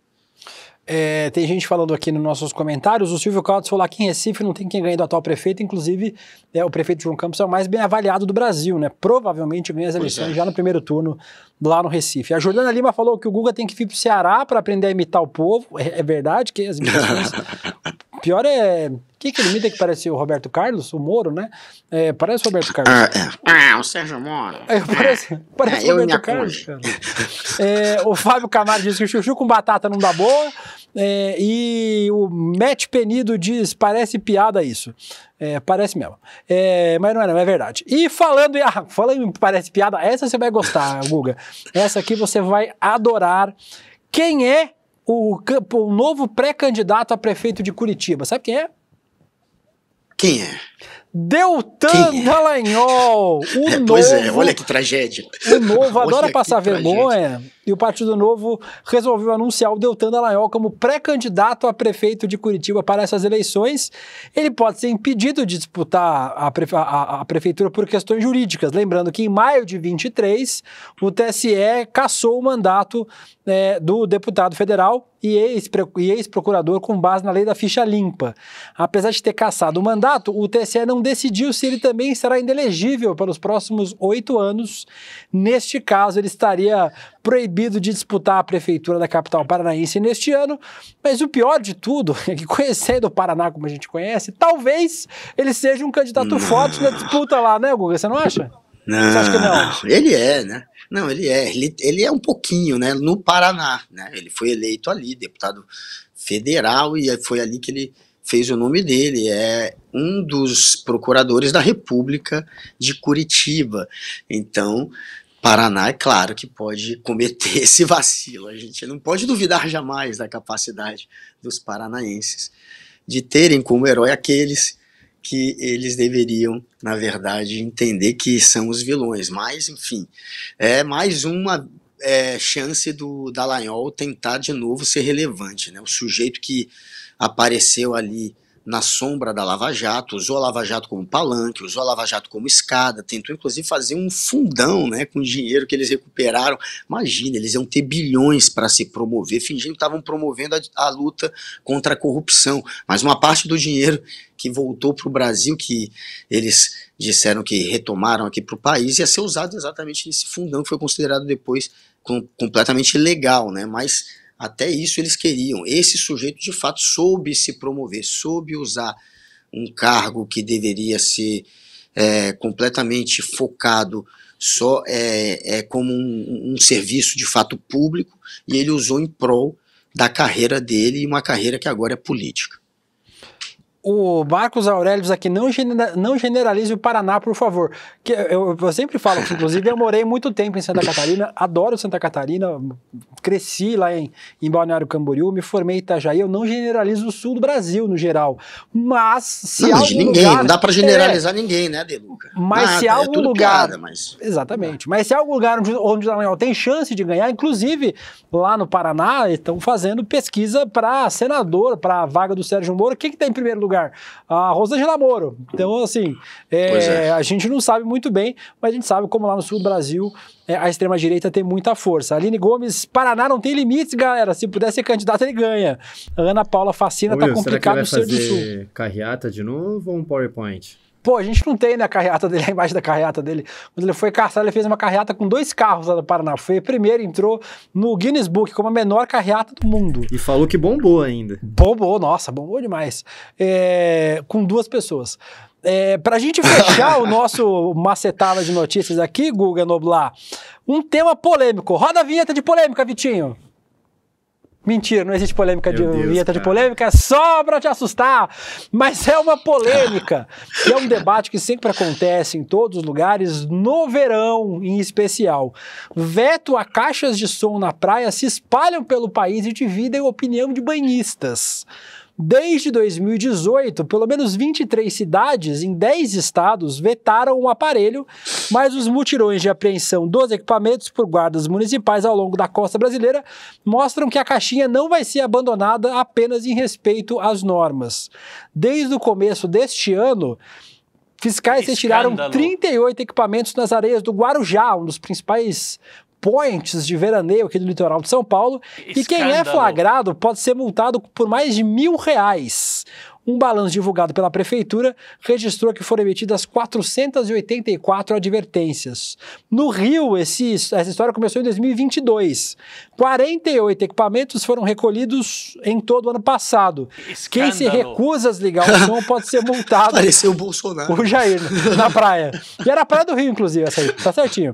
É, tem gente falando aqui nos nossos comentários. O Silvio Caldas falou que em Recife não tem quem ganhe do atual prefeito. Inclusive, é, o prefeito João Campos é o mais bem avaliado do Brasil, né? Provavelmente ganha as eleições é. já no primeiro turno lá no Recife. A Juliana Lima falou que o Guga tem que vir para o Ceará para aprender a imitar o povo. É, é verdade que as imitações Pior é. Quem que ele me que parece o Roberto Carlos? O Moro, né? É, parece o Roberto Carlos. Ah, é. ah o Sérgio Moro. É, parece é. parece o é, Roberto Carlos, é, o Fábio Camargo diz que o chuchu com batata não dá boa. e o Matt Penido diz: parece piada isso. É, parece mesmo. É, mas não é, não, é verdade. E falando, ah, falando parece piada, essa você vai gostar, Guga. Essa aqui você vai adorar. Quem é o, o novo pré-candidato a prefeito de Curitiba. Sabe quem é? Quem é? Deltan Quem é? Dallagnol, o pois é, novo. é, olha que tragédia. O novo adora passar vergonha. Tragédia e o Partido Novo resolveu anunciar o Deltan Dallagnol como pré-candidato a prefeito de Curitiba para essas eleições. Ele pode ser impedido de disputar a, prefe a, a prefeitura por questões jurídicas. Lembrando que em maio de 23, o TSE cassou o mandato é, do deputado federal e ex-procurador com base na lei da ficha limpa. Apesar de ter cassado o mandato, o TSE não decidiu se ele também será inelegível pelos próximos oito anos. Neste caso, ele estaria proibido de disputar a prefeitura da capital paranaense neste ano. Mas o pior de tudo é que, conhecendo o Paraná como a gente conhece, talvez ele seja um candidato não. forte na disputa lá, né, Guga? Você não acha? Não, Você acha que não? Ele é, né? Não, ele é. Ele, ele é um pouquinho, né? No Paraná, né? Ele foi eleito ali, deputado federal, e foi ali que ele fez o nome dele, é um dos procuradores da República de Curitiba. Então, Paraná, é claro que pode cometer esse vacilo. A gente não pode duvidar jamais da capacidade dos paranaenses de terem como herói aqueles que eles deveriam, na verdade, entender que são os vilões. Mas, enfim, é mais uma é, chance do Dallagnol tentar de novo ser relevante. Né? O sujeito que apareceu ali na sombra da Lava Jato, usou a Lava Jato como palanque, usou a Lava Jato como escada, tentou inclusive fazer um fundão né, com dinheiro que eles recuperaram. Imagina, eles iam ter bilhões para se promover, fingindo que estavam promovendo a, a, luta contra a corrupção. Mas uma parte do dinheiro que voltou para o Brasil, que eles disseram que retomaram aqui para o país, ia ser usado exatamente nesse fundão que foi considerado depois com, completamente legal, né? mas até isso eles queriam. Esse sujeito, de fato, soube se promover, soube usar um cargo que deveria ser é, completamente focado só é, é como um, um, serviço de fato público, e ele usou em prol da carreira dele e uma carreira que agora é política o Marcos Aurélio aqui, não, genera, não generalize o Paraná, por favor. Que eu, eu sempre falo que, inclusive, eu morei muito tempo em Santa Catarina, adoro Santa Catarina, cresci lá em, em Balneário Camboriú, me formei em Itajaí, eu não generalizo o sul do Brasil, no geral. Mas, se não, algum ninguém, lugar... Não dá para é. generalizar é, ninguém, né, Deluca? Mas Nada, se há é algum é lugar... Piada, mas... Exatamente. Mas se há algum lugar onde, onde o Dallagnol tem chance de ganhar, inclusive, lá no Paraná, estão fazendo pesquisa para senador, para a vaga do Sérgio Moro, o que que tá em primeiro lugar? lugar. A Rosângela Moro. Então, assim, é, é. a gente não sabe muito bem, mas a gente sabe como lá no sul do Brasil é, a extrema-direita tem muita força. Aline Gomes, Paraná não tem limites, galera. Se puder ser candidata, ele ganha. Ana Paula Fascina, tá complicado será que vai o seu fazer de sul. Carreata de novo ou um PowerPoint? Pô, a gente não tem né, a carreata dele, a imagem da carreata dele. Quando ele foi caçado, ele fez uma carreata com dois carros lá do Paraná. Foi primeiro, entrou no Guinness Book como a menor carreata do mundo. E falou que bombou ainda. Bombou, nossa, bombou demais. É, com duas pessoas. É, para a gente fechar o nosso macetada de notícias aqui, Guga Noblar, um tema polêmico. Roda a vinheta de polêmica, Vitinho. Mentira, não existe polêmica Meu de Deus, vinheta cara. de polêmica, é só pra te assustar. Mas é uma polêmica, que é um debate que sempre acontece em todos os lugares, no verão em especial. Veto a caixas de som na praia se espalham pelo país e dividem a opinião de banhistas. Desde 2018, pelo menos 23 cidades em 10 estados vetaram o aparelho, mas os mutirões de apreensão dos equipamentos por guardas municipais ao longo da costa brasileira mostram que a caixinha não vai ser abandonada apenas em respeito às normas. Desde o começo deste ano, Fiscais retiraram 38 equipamentos nas areias do Guarujá, um dos principais points de veraneio aqui do litoral de São Paulo. Escândalo. E quem é flagrado pode ser multado por mais de mil reais um balanço divulgado pela prefeitura registrou que foram emitidas 484 advertências. No Rio, esse, essa história começou em 2022. 48 equipamentos foram recolhidos em todo o ano passado. Escândalo. Quem se recusa a ligar o som pode ser multado. Pareceu o Bolsonaro. O Jair, na praia. E era a praia do Rio, inclusive, essa aí. Tá certinho.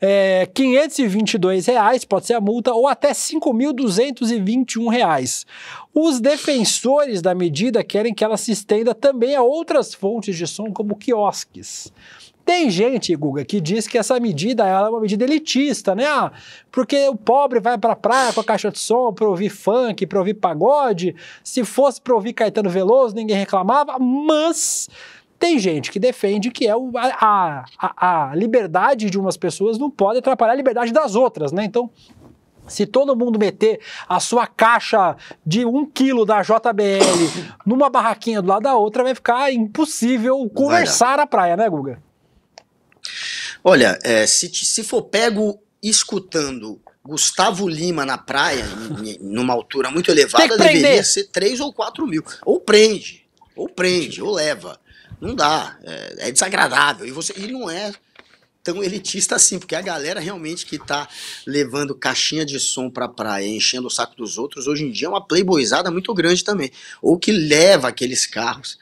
É, 522 reais pode ser a multa ou até 5.221 reais. Os defensores da medida querem que ela se estenda também a outras fontes de som, como quiosques. Tem gente, Guga, que diz que essa medida é uma medida elitista, né? Ah, porque o pobre vai pra praia com a caixa de som pra ouvir funk, pra ouvir pagode. Se fosse pra ouvir Caetano Veloso, ninguém reclamava, mas tem gente que defende que é o, a, a, a liberdade de umas pessoas não pode atrapalhar a liberdade das outras, né? Então, se todo mundo meter a sua caixa de um quilo da JBL numa barraquinha do lado da outra, vai ficar impossível conversar a praia, né, Guga? Olha, é, se, se for pego escutando Gustavo Lima na praia, numa altura muito elevada, deveria ser 3 ou 4 mil. Ou prende, ou prende, ou leva. Não dá. É, é desagradável. E, você, ele não é tão elitista assim, porque a galera realmente que tá levando caixinha de som pra praia, enchendo o saco dos outros, hoje em dia é uma playboyzada muito grande também. Ou que leva aqueles carros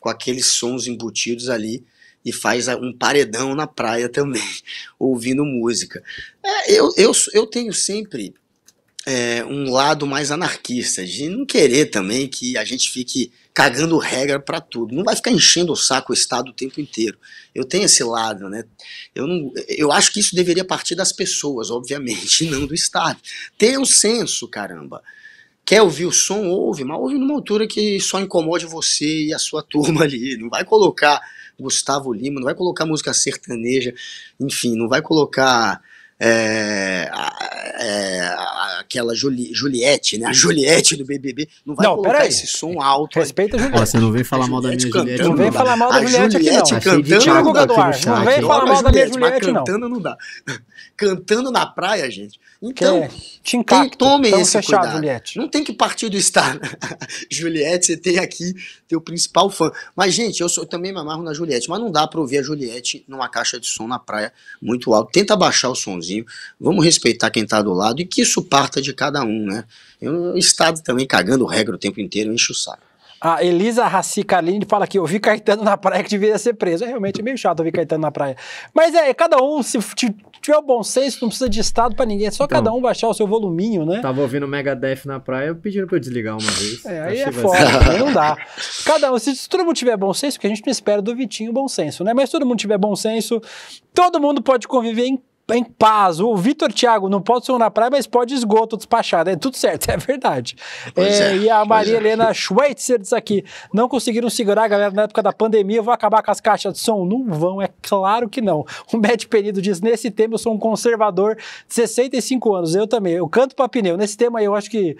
com aqueles sons embutidos ali e faz um paredão na praia também, ouvindo música. É, eu, eu, eu tenho sempre é, um lado mais anarquista, de não querer também que a gente fique cagando regra para tudo. Não vai ficar enchendo o saco o Estado o tempo inteiro. Eu tenho esse lado, né? Eu, não, eu acho que isso deveria partir das pessoas, obviamente, e não do Estado. Ter um senso, caramba. Quer ouvir o som? Ouve, mas ouve numa altura que só incomode você e a sua turma ali. Não vai colocar Gustavo Lima, não vai colocar música sertaneja, enfim, não vai colocar é, é, aquela Juli, Juliette, né? A Juliette do BBB não vai não, colocar esse som alto. Respeita a Juliette. Você não vem falar mal da minha Juliette. não vem falar mal da Juliette, aqui, não. Cantando, Tira Google Não vem falar mal da minha Juliette, não. Cantando não dá. Cantando na praia, gente. Então, é, tomem esse fechado, cuidado. Juliette. Não tem que partir do estar. Juliette, você tem aqui teu principal fã. Mas, gente, eu, sou, eu também me amarro na Juliette, mas não dá pra ouvir a Juliette numa caixa de som na praia muito alto. Tenta baixar o somzinho sozinho. Vamos respeitar quem está do lado e que isso parta de cada um, né? Eu, o Estado também cagando regra o tempo inteiro, enche o saco. A Elisa Raci Carlini fala que eu vi Caetano na praia que devia ser preso. É realmente meio chato ouvir Caetano na praia. Mas é, cada um, se tiver o bom senso, não precisa de Estado para ninguém. É só então, cada um baixar o seu voluminho, né? Tava ouvindo Megadeth na praia pedindo para eu desligar uma vez. É, aí é foda, não dá. Cada um, se todo mundo tiver bom senso, porque a gente não espera do Vitinho bom senso, né? Mas se todo mundo tiver bom senso, todo mundo pode conviver em em paz. O Vitor Thiago não pode ser na praia, mas pode esgoto despachado. É tudo certo, é verdade. É, é, e a Maria é. Helena Schweitzer diz aqui: não conseguiram segurar a galera na época da pandemia, vão acabar com as caixas de som? Não vão, é claro que não. O Matt Penido diz: nesse tema eu sou um conservador de 65 anos. Eu também, eu canto pra pneu. Nesse tema aí eu acho que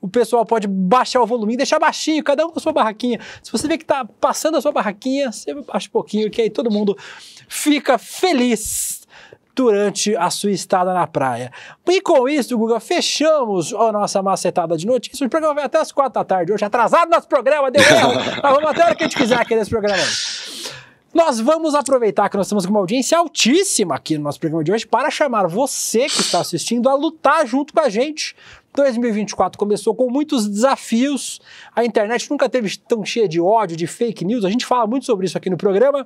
o pessoal pode baixar o volume, deixar baixinho, cada um a sua barraquinha. Se você vê que está passando a sua barraquinha, você baixa um pouquinho, que aí todo mundo fica feliz durante a sua estada na praia. E com isso, Guga, fechamos a nossa macetada de notícias. O programa vai até as quatro da tarde hoje. Atrasado nosso programa, deu erro. Mas vamos até a hora que a gente quiser aqui nesse programa. Nós vamos aproveitar que nós estamos com uma audiência altíssima aqui no nosso programa de hoje para chamar você que está assistindo a lutar junto com a gente 2024 começou com muitos desafios. A internet nunca teve tão cheia de ódio, de fake news. A gente fala muito sobre isso aqui no programa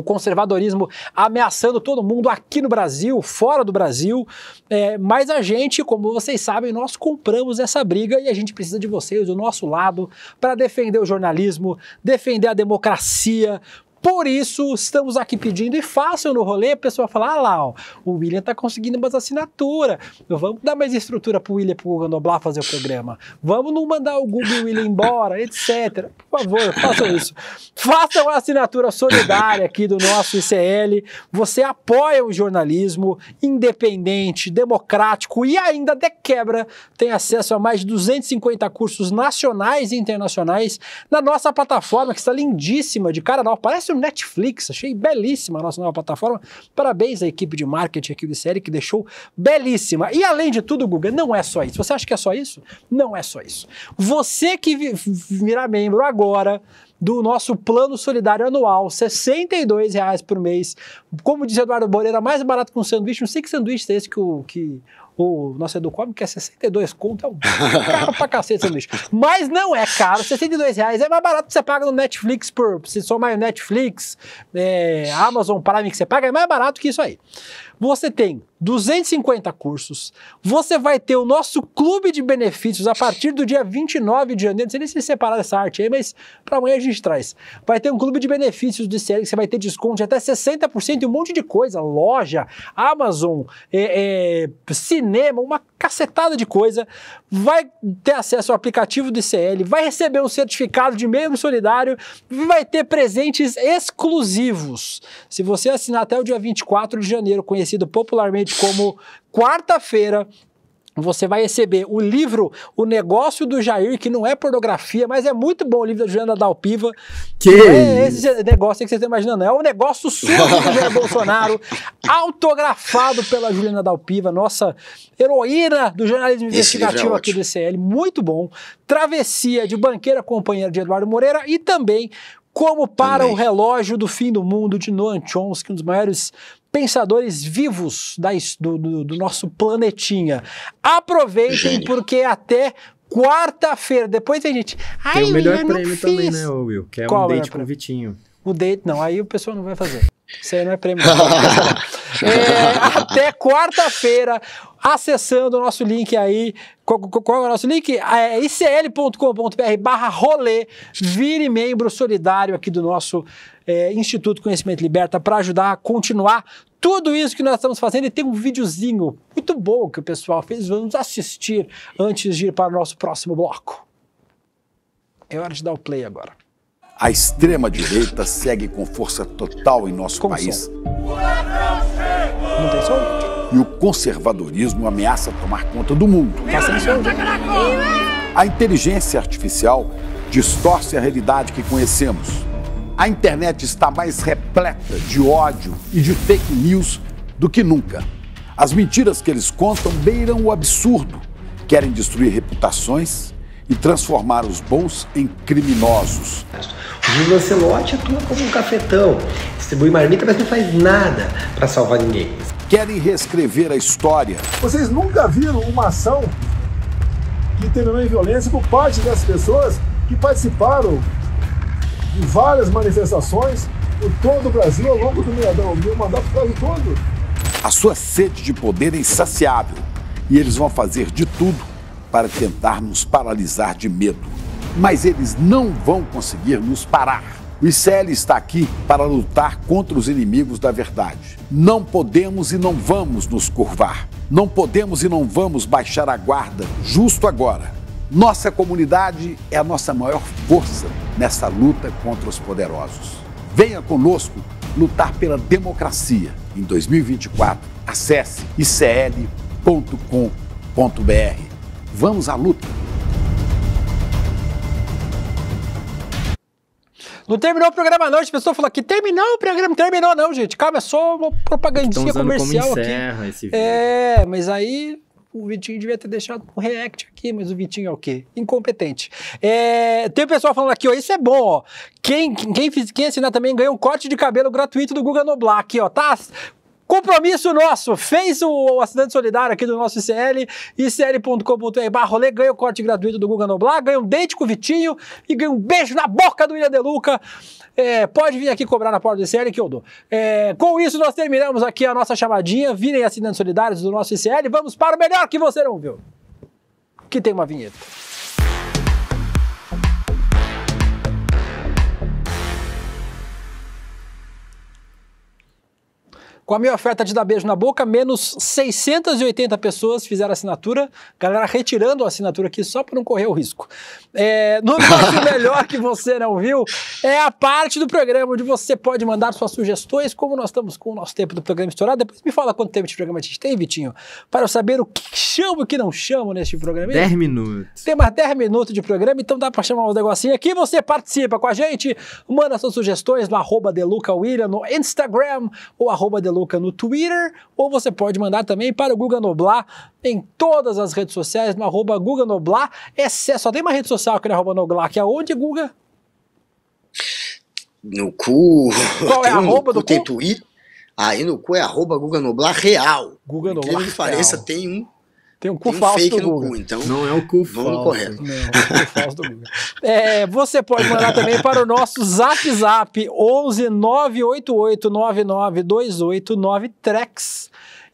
o conservadorismo ameaçando todo mundo aqui no Brasil, fora do Brasil. É, mas a gente, como vocês sabem, nós compramos essa briga e a gente precisa de vocês do nosso lado para defender o jornalismo, defender a democracia, por isso, estamos aqui pedindo, e fácil no rolê, a pessoa falar ah lá, ó, o William tá conseguindo umas assinaturas, vamos dar mais estrutura para o William, o Guga Noblar fazer o programa, vamos não mandar o Guga e o William embora, etc. Por favor, façam isso. Façam a assinatura solidária aqui do nosso ICL, você apoia o jornalismo independente, democrático e ainda de quebra tem acesso a mais de 250 cursos nacionais e internacionais na nossa plataforma, que está lindíssima, de cara nova, parece Netflix. Achei belíssima a nossa nova plataforma. Parabéns à equipe de marketing aqui de série que deixou belíssima. E além de tudo, Guga, não é só isso. Você acha que é só isso? Não é só isso. Você que virá membro agora do nosso plano solidário anual, R$ reais por mês. Como diz Eduardo Moreira, mais barato que um sanduíche. Não sei que sanduíche é esse que o, que o nosso Educom é 62 conto, é um caro pra cacete esse lixo. Mas não é caro, 62 reais é mais barato que você paga no Netflix por. Se somar Netflix, é, Amazon Prime que você paga, é mais barato que isso aí. Você tem 250 cursos. Você vai ter o nosso clube de benefícios a partir do dia 29 de janeiro. Não sei nem se separaram essa arte aí, mas para amanhã a gente traz. Vai ter um clube de benefícios do ICL que você vai ter desconto de até 60% e um monte de coisa. Loja, Amazon, é, é, cinema, uma cacetada de coisa. Vai ter acesso ao aplicativo do ICL, vai receber um certificado de membro solidário, vai ter presentes exclusivos. Se você assinar até o dia 24 de janeiro, conhecido popularmente como quarta-feira você vai receber o livro O Negócio do Jair, que não é pornografia, mas é muito bom o livro da Juliana Dalpiva. Que é esse negócio que vocês está imaginando. É o um negócio sujo do Jair Bolsonaro, autografado pela Juliana Dalpiva, nossa heroína do jornalismo esse é investigativo é aqui do ICL. Muito bom. Travessia de Banqueira Companheira de Eduardo Moreira e também como para Também. o relógio do fim do mundo de Noam Chomsky, um dos maiores pensadores vivos da, do, do, do nosso planetinha. Aproveitem, Gênio. porque até quarta-feira, depois a gente. Ai, tem o melhor prêmio também, né, Will? Que é Qual um é date é com o Vitinho. O date, não, aí o pessoal não vai fazer. Isso aí não é prêmio. é, até quarta-feira acessando o nosso link aí. Qual, qual é o nosso link? É, é icl.com.br barra rolê. Vire membro solidário aqui do nosso é, Instituto Conhecimento Liberta para ajudar a continuar tudo isso que nós estamos fazendo. E tem um videozinho muito bom que o pessoal fez. Vamos assistir antes de ir para o nosso próximo bloco. É hora de dar o play agora. A extrema-direita segue com força total em nosso Como país. Som? Não tem som? e o conservadorismo ameaça tomar conta do mundo. A inteligência artificial distorce a realidade que conhecemos. A internet está mais repleta de ódio e de fake news do que nunca. As mentiras que eles contam beiram o absurdo. Querem destruir reputações e transformar os bons em criminosos. O Gil Lancelotti atua como um cafetão, distribui marmita, mas não faz nada para salvar ninguém querem reescrever a história. Vocês nunca viram uma ação que terminou em violência por parte das pessoas que participaram de várias manifestações por todo o Brasil ao longo do meu, do meu mandato quase todo. A sua sede de poder é insaciável e eles vão fazer de tudo para tentar nos paralisar de medo. Mas eles não vão conseguir nos parar. O ICL está aqui para lutar contra os inimigos da verdade. Não podemos e não vamos nos curvar. Não podemos e não vamos baixar a guarda justo agora. Nossa comunidade é a nossa maior força nessa luta contra os poderosos. Venha conosco lutar pela democracia em 2024. Acesse icl.com.br. Vamos à luta! Não terminou o programa, não. As pessoas falou que terminou o programa. Terminou, não, gente. Calma, é só uma propagandinha comercial como aqui. Esse é, vídeo. É, mas aí o Vitinho devia ter deixado o React aqui, mas o Vitinho é o quê? Incompetente. É, tem o pessoal falando aqui, ó, isso é bom, ó. Quem, quem, quem assinar também ganha um corte de cabelo gratuito do Guga Noblar aqui, ó. Tá Compromisso nosso, fez o, o assinante solidário aqui do nosso ICL, icl.com.br ganha o corte gratuito do Guga Noblar, ganha um dente com o Vitinho e ganha um beijo na boca do William De Luca. É, pode vir aqui cobrar na porta do ICL que eu dou. É, com isso, nós terminamos aqui a nossa chamadinha. Virem assinantes solidários do nosso ICL. Vamos para o melhor que você não viu. Que tem uma vinheta. Com a minha oferta de dar beijo na boca, menos 680 pessoas fizeram assinatura, galera retirando a assinatura aqui só para não correr o risco. É, no nosso melhor que você não viu, é a parte do programa onde você pode mandar suas sugestões, como nós estamos com o nosso tempo do programa estourado. Depois me fala quanto tempo de programa a gente tem, Vitinho, para eu saber o que chamo e o que não chamo neste programa. 10 minutos. Tem mais 10 minutos de programa, então dá para chamar um negocinho aqui. Você participa com a gente, manda suas sugestões no arroba no Instagram ou arroba Louca no Twitter, ou você pode mandar também para o Guga Noblar em todas as redes sociais, no arroba Guga Noblar. É, só tem uma rede social que é arroba Noblar, que é onde, Guga? No cu. Qual é a arroba do cu? Tem Twitter. Aí no cu é arroba Guga Noblar real. Guga Noblar. que tem um tem um cu Tem falso fake do Guga. Cu, então não é o cu falso. Correto. Não, é o cu falso do Guga. É, você pode mandar também para o nosso Zap Zap 11 trex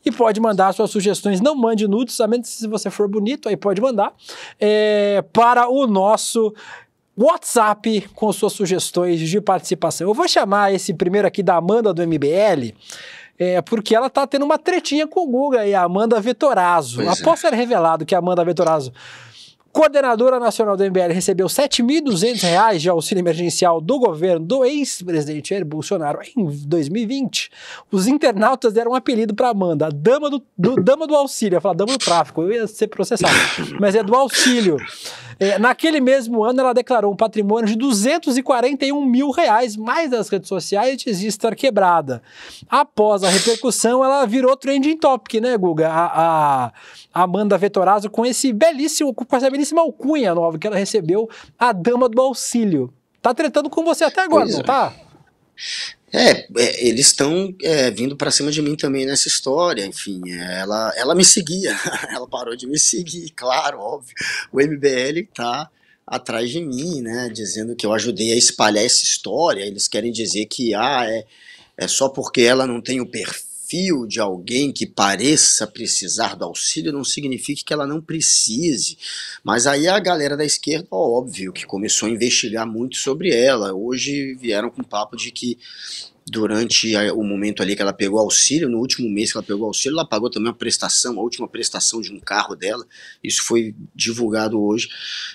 e pode mandar suas sugestões. Não mande nudes, a menos se você for bonito, aí pode mandar é, para o nosso WhatsApp com suas sugestões de participação. Eu vou chamar esse primeiro aqui da Amanda do MBL. É, porque ela tá tendo uma tretinha com o Guga e a Amanda Vitorazzo. Após é. ser revelado que a Amanda Vitorazzo, coordenadora nacional do MBL, recebeu R$ 7.200 de auxílio emergencial do governo do ex-presidente Jair Bolsonaro em 2020, os internautas deram um apelido para Amanda, a dama do, do, dama do auxílio. Eu dama do tráfico, eu ia ser processado, mas é do auxílio. É, naquele mesmo ano, ela declarou um patrimônio de 241 mil reais, mais das redes sociais, de estar quebrada. Após a repercussão, ela virou trending topic, né, Guga? A, a Amanda Vetorazzo com esse belíssimo, com essa belíssima alcunha nova que ela recebeu, a Dama do Auxílio. Tá tretando com você até agora, pois não é. tá? É, é, eles estão é, vindo para cima de mim também nessa história, enfim, é, ela, ela me seguia, ela parou de me seguir, claro, óbvio, o MBL tá atrás de mim, né, dizendo que eu ajudei a espalhar essa história, eles querem dizer que, ah, é, é só porque ela não tem o perfil, desafio de alguém que pareça precisar do auxílio não significa que ela não precise. Mas aí a galera da esquerda, óbvio, que começou a investigar muito sobre ela. Hoje vieram com papo de que durante o momento ali que ela pegou auxílio, no último mês que ela pegou auxílio, ela pagou também uma prestação, a última prestação de um carro dela. Isso foi divulgado hoje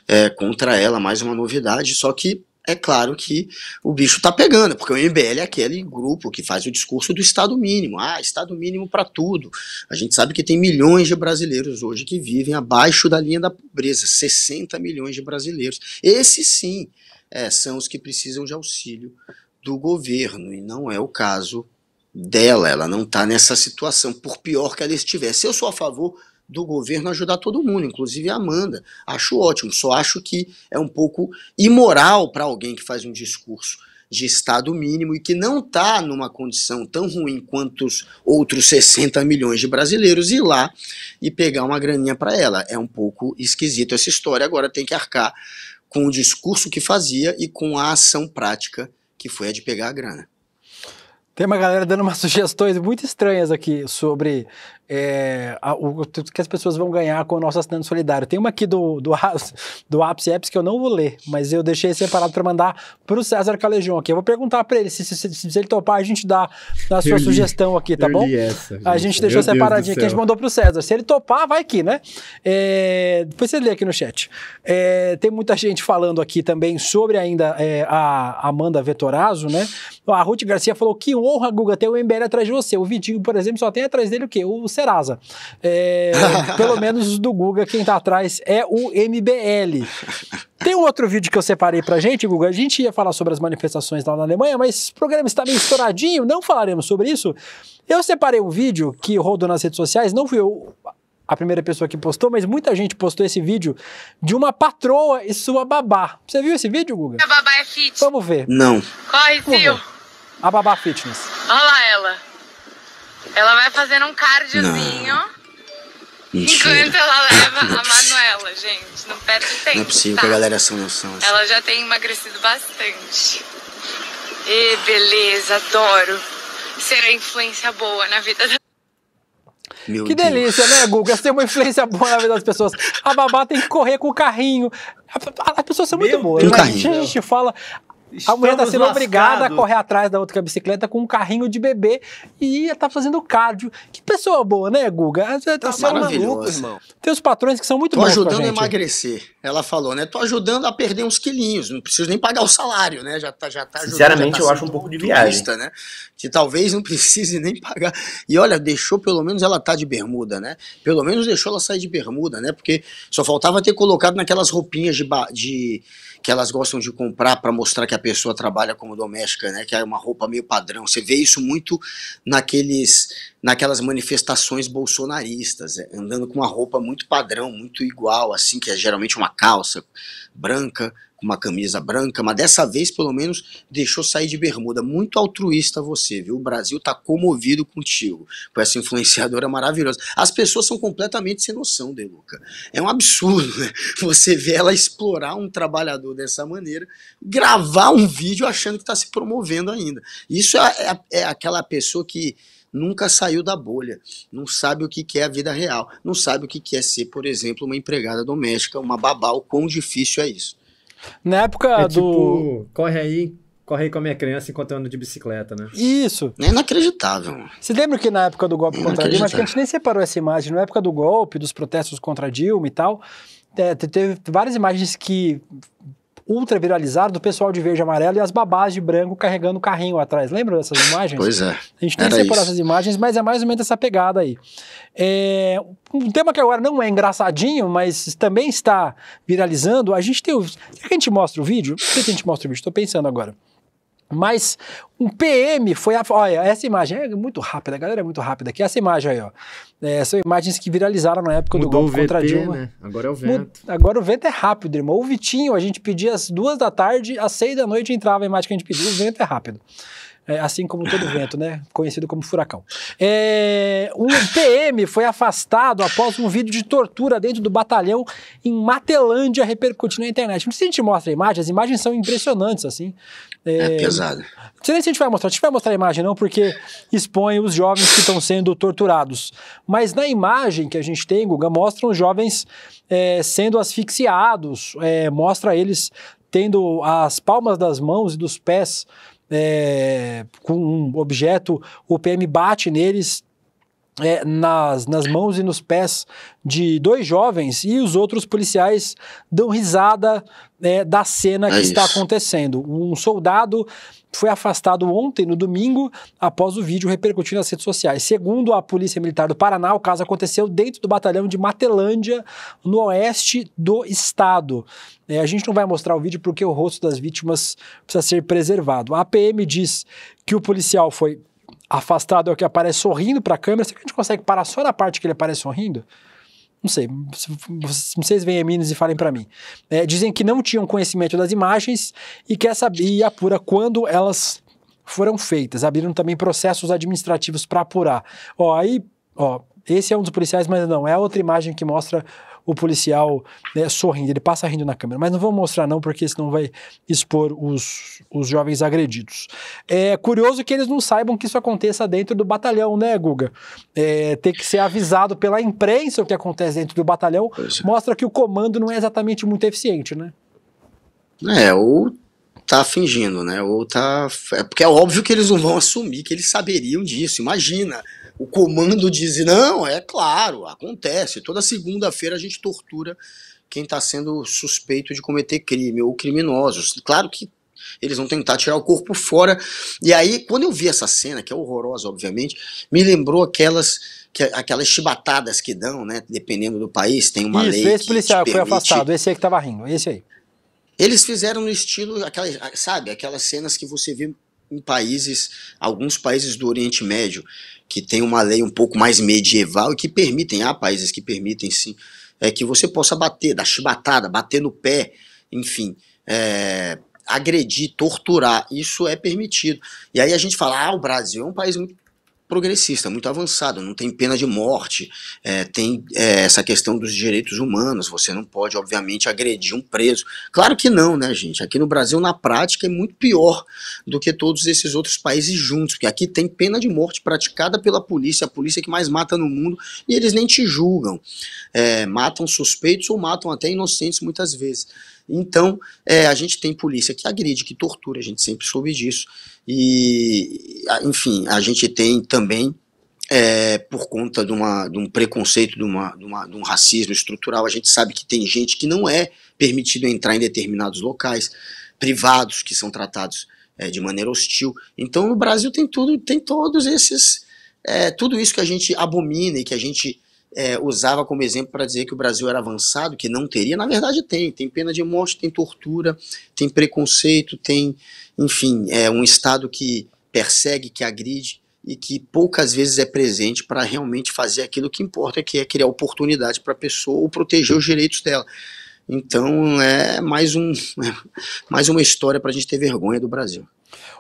é, contra ela, mais uma novidade. Só que é claro que o bicho tá pegando, porque o MBL é aquele grupo que faz o discurso do Estado mínimo. Ah, Estado mínimo para tudo. A gente sabe que tem milhões de brasileiros hoje que vivem abaixo da linha da pobreza, 60 milhões de brasileiros. Esses sim é, são os que precisam de auxílio do governo, e não é o caso dela, ela não está nessa situação, por pior que ela estivesse. Eu sou a favor do governo ajudar todo mundo, inclusive a Amanda. Acho ótimo, só acho que é um pouco imoral para alguém que faz um discurso de Estado mínimo e que não está numa condição tão ruim quanto os outros 60 milhões de brasileiros ir lá e pegar uma graninha para ela. É um pouco esquisito essa história, agora tem que arcar com o discurso que fazia e com a ação prática que foi a de pegar a grana. Tem uma galera dando umas sugestões muito estranhas aqui sobre é, a, o, que as pessoas vão ganhar com o nosso assinante solidário. Tem uma aqui do, do, do Apps Apps que eu não vou ler, mas eu deixei separado para mandar para o César Calejão aqui. Eu vou perguntar para ele, se, se, se, se, ele topar, a gente dá a sua eu sugestão li, aqui, tá bom? Essa, a gente deixou separadinho aqui, a gente mandou para o César. Se ele topar, vai aqui, né? É, depois você lê aqui no chat. É, tem muita gente falando aqui também sobre ainda é, a Amanda Vetorazo, né? A Ruth Garcia falou que honra, Guga, ter o MBL atrás de você. O Vidinho, por exemplo, só tem atrás dele o quê? O Serasa. É, pelo menos do Guga, quem tá atrás é o MBL. Tem um outro vídeo que eu separei pra gente, Guga. A gente ia falar sobre as manifestações lá na Alemanha, mas o programa está meio estouradinho, não falaremos sobre isso. Eu separei um vídeo que rodou nas redes sociais, não fui eu a primeira pessoa que postou, mas muita gente postou esse vídeo de uma patroa e sua babá. Você viu esse vídeo, Guga? A babá é fit. Vamos ver. Não. Corre, Sil. A babá fitness. Olha lá ela. Ela vai fazendo um cardiozinho. Enquanto ela leva a Manuela, gente. Não perde tempo. Não é possível tá? que a galera são noção. Assim. Ela já tem emagrecido bastante. E beleza, adoro. Será influência boa na vida da meu que Deus. delícia, né, Guga? Ser uma influência boa na vida das pessoas. A babá tem que correr com o carrinho. As pessoas são muito Meu boas. né? A gente fala, a mulher tá está sendo lascado. obrigada a correr atrás da outra bicicleta com um carrinho de bebê e está fazendo cardio. Que pessoa boa, né, Guga? Tá, tá maluco, irmão. Tem os patrões que são muito Tô bons. ajudando a emagrecer, ela falou, né? Tô ajudando a perder uns quilinhos, não preciso nem pagar o salário, né? Já tá, já tá ajudando. Sinceramente, tá eu acho um pouco de viagem. né? Que talvez não precise nem pagar. E olha, deixou, pelo menos ela tá de bermuda, né? Pelo menos deixou ela sair de bermuda, né? Porque só faltava ter colocado naquelas roupinhas de, de que elas gostam de comprar para mostrar que a pessoa trabalha como doméstica, né? Que é uma roupa meio padrão. Você vê isso muito naqueles, naquelas manifestações bolsonaristas, né? andando com uma roupa muito padrão, muito igual, assim, que é geralmente uma calça branca, com uma camisa branca, mas dessa vez, pelo menos, deixou sair de bermuda. Muito altruísta você, viu? O Brasil tá comovido contigo, com essa influenciadora maravilhosa. As pessoas são completamente sem noção, De Luca. É um absurdo, né? Você vê ela explorar um trabalhador dessa maneira, gravar um vídeo achando que está se promovendo ainda. Isso é, é, é aquela pessoa que nunca saiu da bolha, não sabe o que é a vida real, não sabe o que é ser, por exemplo, uma empregada doméstica, uma babá, o quão difícil é isso. Na época é do. Tipo, corre aí, corre aí com a minha criança enquanto eu ando de bicicleta, né? Isso. É inacreditável. Você lembra que na época do golpe é contra Dilma, acho que a gente nem separou essa imagem, na época do golpe, dos protestos contra Dilma e tal, é, teve várias imagens que ultra viralizado do pessoal de verde e amarelo e as babás de branco carregando o carrinho atrás. Lembra dessas imagens? Pois é. A gente tem que separar essas imagens, mas é mais ou menos essa pegada aí. É, um tema que agora não é engraçadinho, mas também está viralizando. A gente tem o. Será que a gente mostra o vídeo? Por que a gente mostra o vídeo? Estou pensando agora. Mas um PM foi a. Olha, essa imagem é muito rápida, a galera é muito rápida aqui. Essa imagem aí, ó. É, são imagens que viralizaram na época Mudou do golpe contra a Dilma. Né? Agora é o vento. Agora o vento é rápido, irmão. O Vitinho, a gente pedia às duas da tarde, às seis da noite entrava a imagem que a gente pediu, o vento é rápido. É, assim como todo vento, né? Conhecido como furacão. É, um PM foi afastado após um vídeo de tortura dentro do batalhão em Matelândia repercutindo na internet. Não sei se a gente mostra a imagem, as imagens são impressionantes, assim. É, é pesado. Não sei nem se a gente vai mostrar, a gente vai mostrar a imagem não, porque expõe os jovens que estão sendo torturados. Mas na imagem que a gente tem, Guga, mostram os jovens é, sendo asfixiados, é, mostra eles tendo as palmas das mãos e dos pés é, com um objeto, o PM bate neles, é, nas, nas mãos e nos pés de dois jovens e os outros policiais dão risada é, da cena é que é está acontecendo. Um soldado foi afastado ontem, no domingo, após o vídeo repercutir nas redes sociais. Segundo a Polícia Militar do Paraná, o caso aconteceu dentro do batalhão de Matelândia, no oeste do estado. É, a gente não vai mostrar o vídeo porque o rosto das vítimas precisa ser preservado. A PM diz que o policial foi afastado, é o que aparece sorrindo para a câmera. Será que a gente consegue parar só na parte que ele aparece sorrindo? Não sei, se vocês veem a Minas e falem para mim. É, dizem que não tinham conhecimento das imagens e quer saber e é apura quando elas foram feitas. Abriram também processos administrativos para apurar. Ó, aí, ó, esse é um dos policiais, mas não, é outra imagem que mostra o policial né, sorrindo, ele passa rindo na câmera. Mas não vou mostrar não, porque senão vai expor os, os jovens agredidos. É curioso que eles não saibam que isso aconteça dentro do batalhão, né, Guga? É, ter que ser avisado pela imprensa o que acontece dentro do batalhão pois é. mostra é. que o comando não é exatamente muito eficiente, né? É, ou tá fingindo, né? Ou tá. É porque é óbvio que eles não vão assumir que eles saberiam disso. Imagina o comando diz: não, é claro, acontece. Toda segunda-feira a gente tortura quem está sendo suspeito de cometer crime ou criminosos. Claro que eles vão tentar tirar o corpo fora. E aí, quando eu vi essa cena, que é horrorosa, obviamente, me lembrou aquelas que, aquelas chibatadas que dão, né? Dependendo do país, tem uma Isso, lei. Esse policial que permite... foi afastado, esse aí que estava rindo, esse aí. Eles fizeram no estilo, aquelas, sabe, aquelas cenas que você vê em países, alguns países do Oriente Médio, que tem uma lei um pouco mais medieval e que permitem, há países que permitem sim, é que você possa bater, dar chibatada, bater no pé, enfim, é, agredir, torturar, isso é permitido. E aí a gente fala, ah, o Brasil é um país muito progressista, muito avançado, não tem pena de morte, é, tem é, essa questão dos direitos humanos, você não pode, obviamente, agredir um preso. Claro que não, né, gente? Aqui no Brasil, na prática, é muito pior do que todos esses outros países juntos, porque aqui tem pena de morte praticada pela polícia, a polícia é que mais mata no mundo, e eles nem te julgam. É, matam suspeitos ou matam até inocentes muitas vezes. Então, é, a gente tem polícia que agride, que tortura, a gente sempre soube disso. E, enfim, a gente tem também é, por conta de, uma, de um preconceito, de, uma, de, uma, de, um racismo estrutural. A gente sabe que tem gente que não é permitido entrar em determinados locais privados que são tratados é, de maneira hostil. Então, no Brasil tem tudo, tem todos esses, é, tudo isso que a gente abomina e que a gente é, usava como exemplo para dizer que o Brasil era avançado, que não teria, na verdade tem, tem pena de morte, tem tortura, tem preconceito, tem, enfim, é um Estado que persegue, que agride e que poucas vezes é presente para realmente fazer aquilo que importa, que é criar oportunidade para a pessoa ou proteger os direitos dela. Então é mais, um, é mais uma história para a gente ter vergonha do Brasil.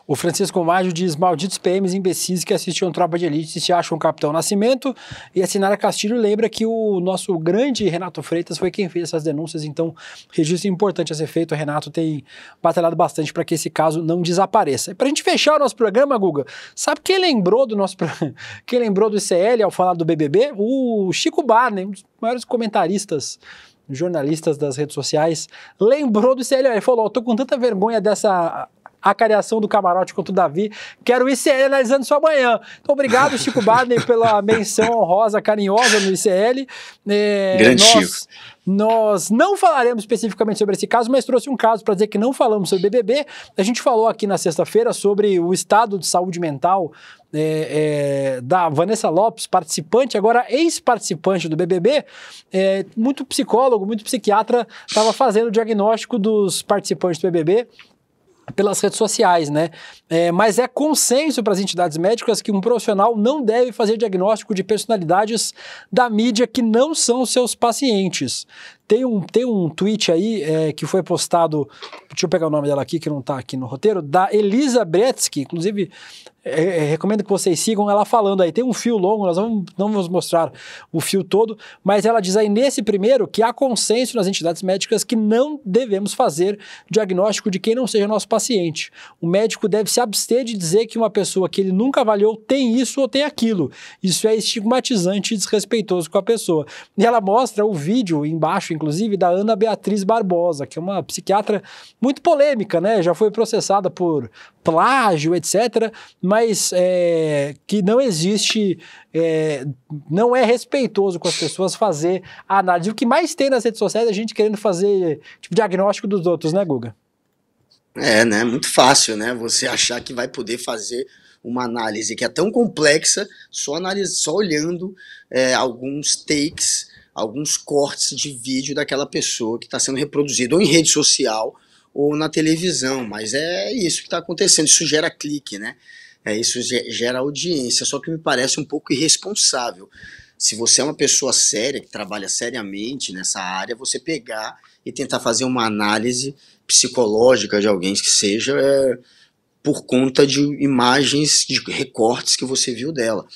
O Francisco Maggio diz: Malditos PMs imbecis que assistiam Tropa de Elite se acham Capitão Nascimento. E a Sinara Castilho lembra que o nosso grande Renato Freitas foi quem fez essas denúncias, então registro importante a ser feito. O Renato tem batalhado bastante para que esse caso não desapareça. E para a gente fechar o nosso programa, Guga, sabe quem lembrou do nosso. quem lembrou do ICL ao falar do BBB? O Chico Barney, um dos maiores comentaristas jornalistas das redes sociais, lembrou do ICL. Ele falou: oh, tô com tanta vergonha dessa a cariação do camarote contra o Davi. Quero o ICL analisando sua manhã. Então, obrigado, Chico Barney, pela menção honrosa, carinhosa no ICL. É, Grande nós, Chico. Nós não falaremos especificamente sobre esse caso, mas trouxe um caso para dizer que não falamos sobre BBB. A gente falou aqui na sexta-feira sobre o estado de saúde mental é, é, da Vanessa Lopes, participante, agora ex-participante do BBB. É, muito psicólogo, muito psiquiatra estava fazendo o diagnóstico dos participantes do BBB pelas redes sociais, né? É, mas é consenso para as entidades médicas que um profissional não deve fazer diagnóstico de personalidades da mídia que não são seus pacientes. Tem um, tem um tweet aí é, que foi postado, deixa eu pegar o nome dela aqui, que não está aqui no roteiro, da Elisa Bretsky, inclusive é, é, recomendo que vocês sigam ela falando aí. Tem um fio longo, nós vamos, não vamos mostrar o fio todo, mas ela diz aí nesse primeiro que há consenso nas entidades médicas que não devemos fazer diagnóstico de quem não seja nosso paciente. O médico deve se abster de dizer que uma pessoa que ele nunca avaliou tem isso ou tem aquilo. Isso é estigmatizante e desrespeitoso com a pessoa. E ela mostra o vídeo embaixo, inclusive, da Ana Beatriz Barbosa, que é uma psiquiatra muito polêmica, né? Já foi processada por plágio, etc. Mas mas é, que não existe, é, não é respeitoso com as pessoas fazer análise. O que mais tem nas redes sociais é a gente querendo fazer tipo, diagnóstico dos outros, né, Guga? É, né? Muito fácil, né? Você achar que vai poder fazer uma análise que é tão complexa só, analise, só olhando é, alguns takes, alguns cortes de vídeo daquela pessoa que está sendo reproduzido ou em rede social ou na televisão. Mas é isso que está acontecendo. Isso gera clique, né? É, isso gera audiência, só que me parece um pouco irresponsável. Se você é uma pessoa séria, que trabalha seriamente nessa área, você pegar e tentar fazer uma análise psicológica de alguém que seja é, por conta de imagens, de recortes que você viu dela.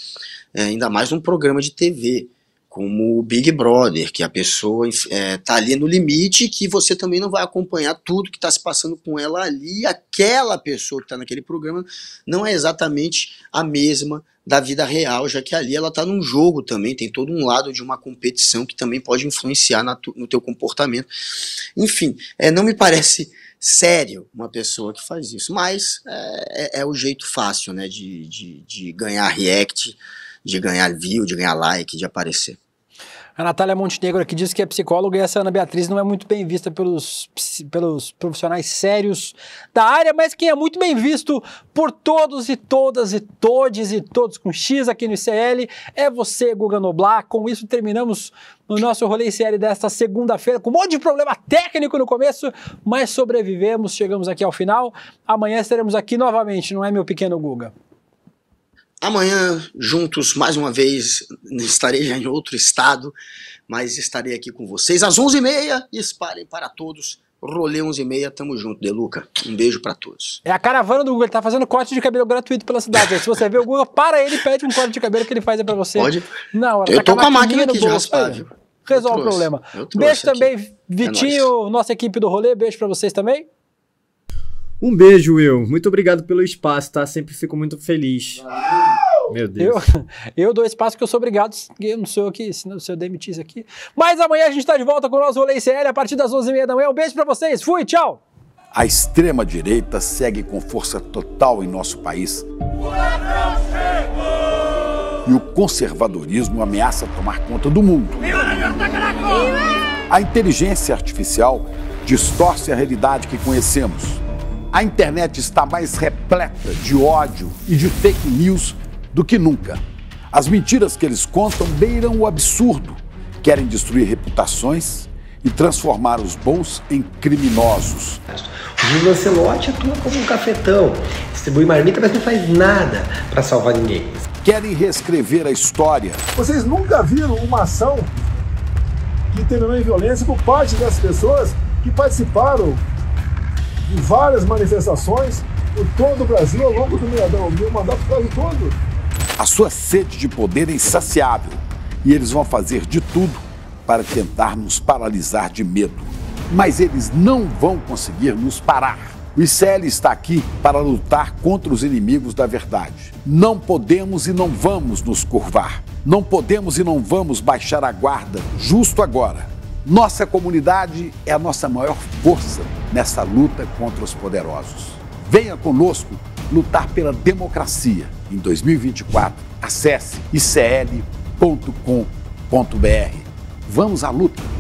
É, ainda mais num programa de TV como o Big Brother, que a pessoa está é, tá ali no limite que você também não vai acompanhar tudo que está se passando com ela ali. Aquela pessoa que está naquele programa não é exatamente a mesma da vida real, já que ali ela está num jogo também, tem todo um lado de uma competição que também pode influenciar tu, no teu comportamento. Enfim, é, não me parece sério uma pessoa que faz isso, mas é, é, é o jeito fácil né, de, de, de ganhar react, de ganhar view, de ganhar like, de aparecer. A Natália Montenegro aqui diz que é psicóloga e essa Ana Beatriz não é muito bem vista pelos, pelos profissionais sérios da área, mas quem é muito bem visto por todos e todas e todes e todos com X aqui no ICL é você, Guga Noblar. Com isso terminamos o nosso rolê ICL desta segunda-feira, com um monte de problema técnico no começo, mas sobrevivemos, chegamos aqui ao final. Amanhã estaremos aqui novamente, não é, meu pequeno Guga? Amanhã, juntos mais uma vez, estarei já em outro estado, mas estarei aqui com vocês às 11h30 espalhem para todos. Rolê 11h30, tamo junto, Deluca. Um beijo para todos. É a caravana do Google, ele tá fazendo corte de cabelo gratuito pela cidade. Se você ver o Google, para ele pede um corte de cabelo que ele faz para você. Pode? Não, Eu tá tô com a máquina aqui de raspar, viu? Resolve o problema. Beijo aqui. também, Vitinho, é nossa equipe do rolê. Beijo para vocês também. Um beijo, Will. Muito obrigado pelo espaço, tá? Sempre fico muito feliz. Meu Deus. Eu, eu dou espaço que eu sou obrigado, eu não sou aqui, se sou demitido aqui. Mas amanhã a gente tá de volta com o nosso Rolê CL a partir das 11h30 da manhã. Um beijo para vocês. Fui, tchau. A extrema-direita segue com força total em nosso país. O e o conservadorismo ameaça tomar conta do mundo. A inteligência artificial distorce a realidade que conhecemos a internet está mais repleta de ódio e de fake news do que nunca. As mentiras que eles contam beiram o absurdo. Querem destruir reputações e transformar os bons em criminosos. O Gil Lancelotti atua como um cafetão, distribui marmita, mas não faz nada para salvar ninguém. Querem reescrever a história. Vocês nunca viram uma ação que terminou em violência por parte das pessoas que participaram em várias manifestações por todo o Brasil ao longo do meu, do meu mandato quase todo. A sua sede de poder é insaciável e eles vão fazer de tudo para tentar nos paralisar de medo. Mas eles não vão conseguir nos parar. O ICL está aqui para lutar contra os inimigos da verdade. Não podemos e não vamos nos curvar. Não podemos e não vamos baixar a guarda justo agora nossa comunidade é a nossa maior força nessa luta contra os poderosos. Venha conosco lutar pela democracia em 2024. Acesse icl.com.br. Vamos à luta!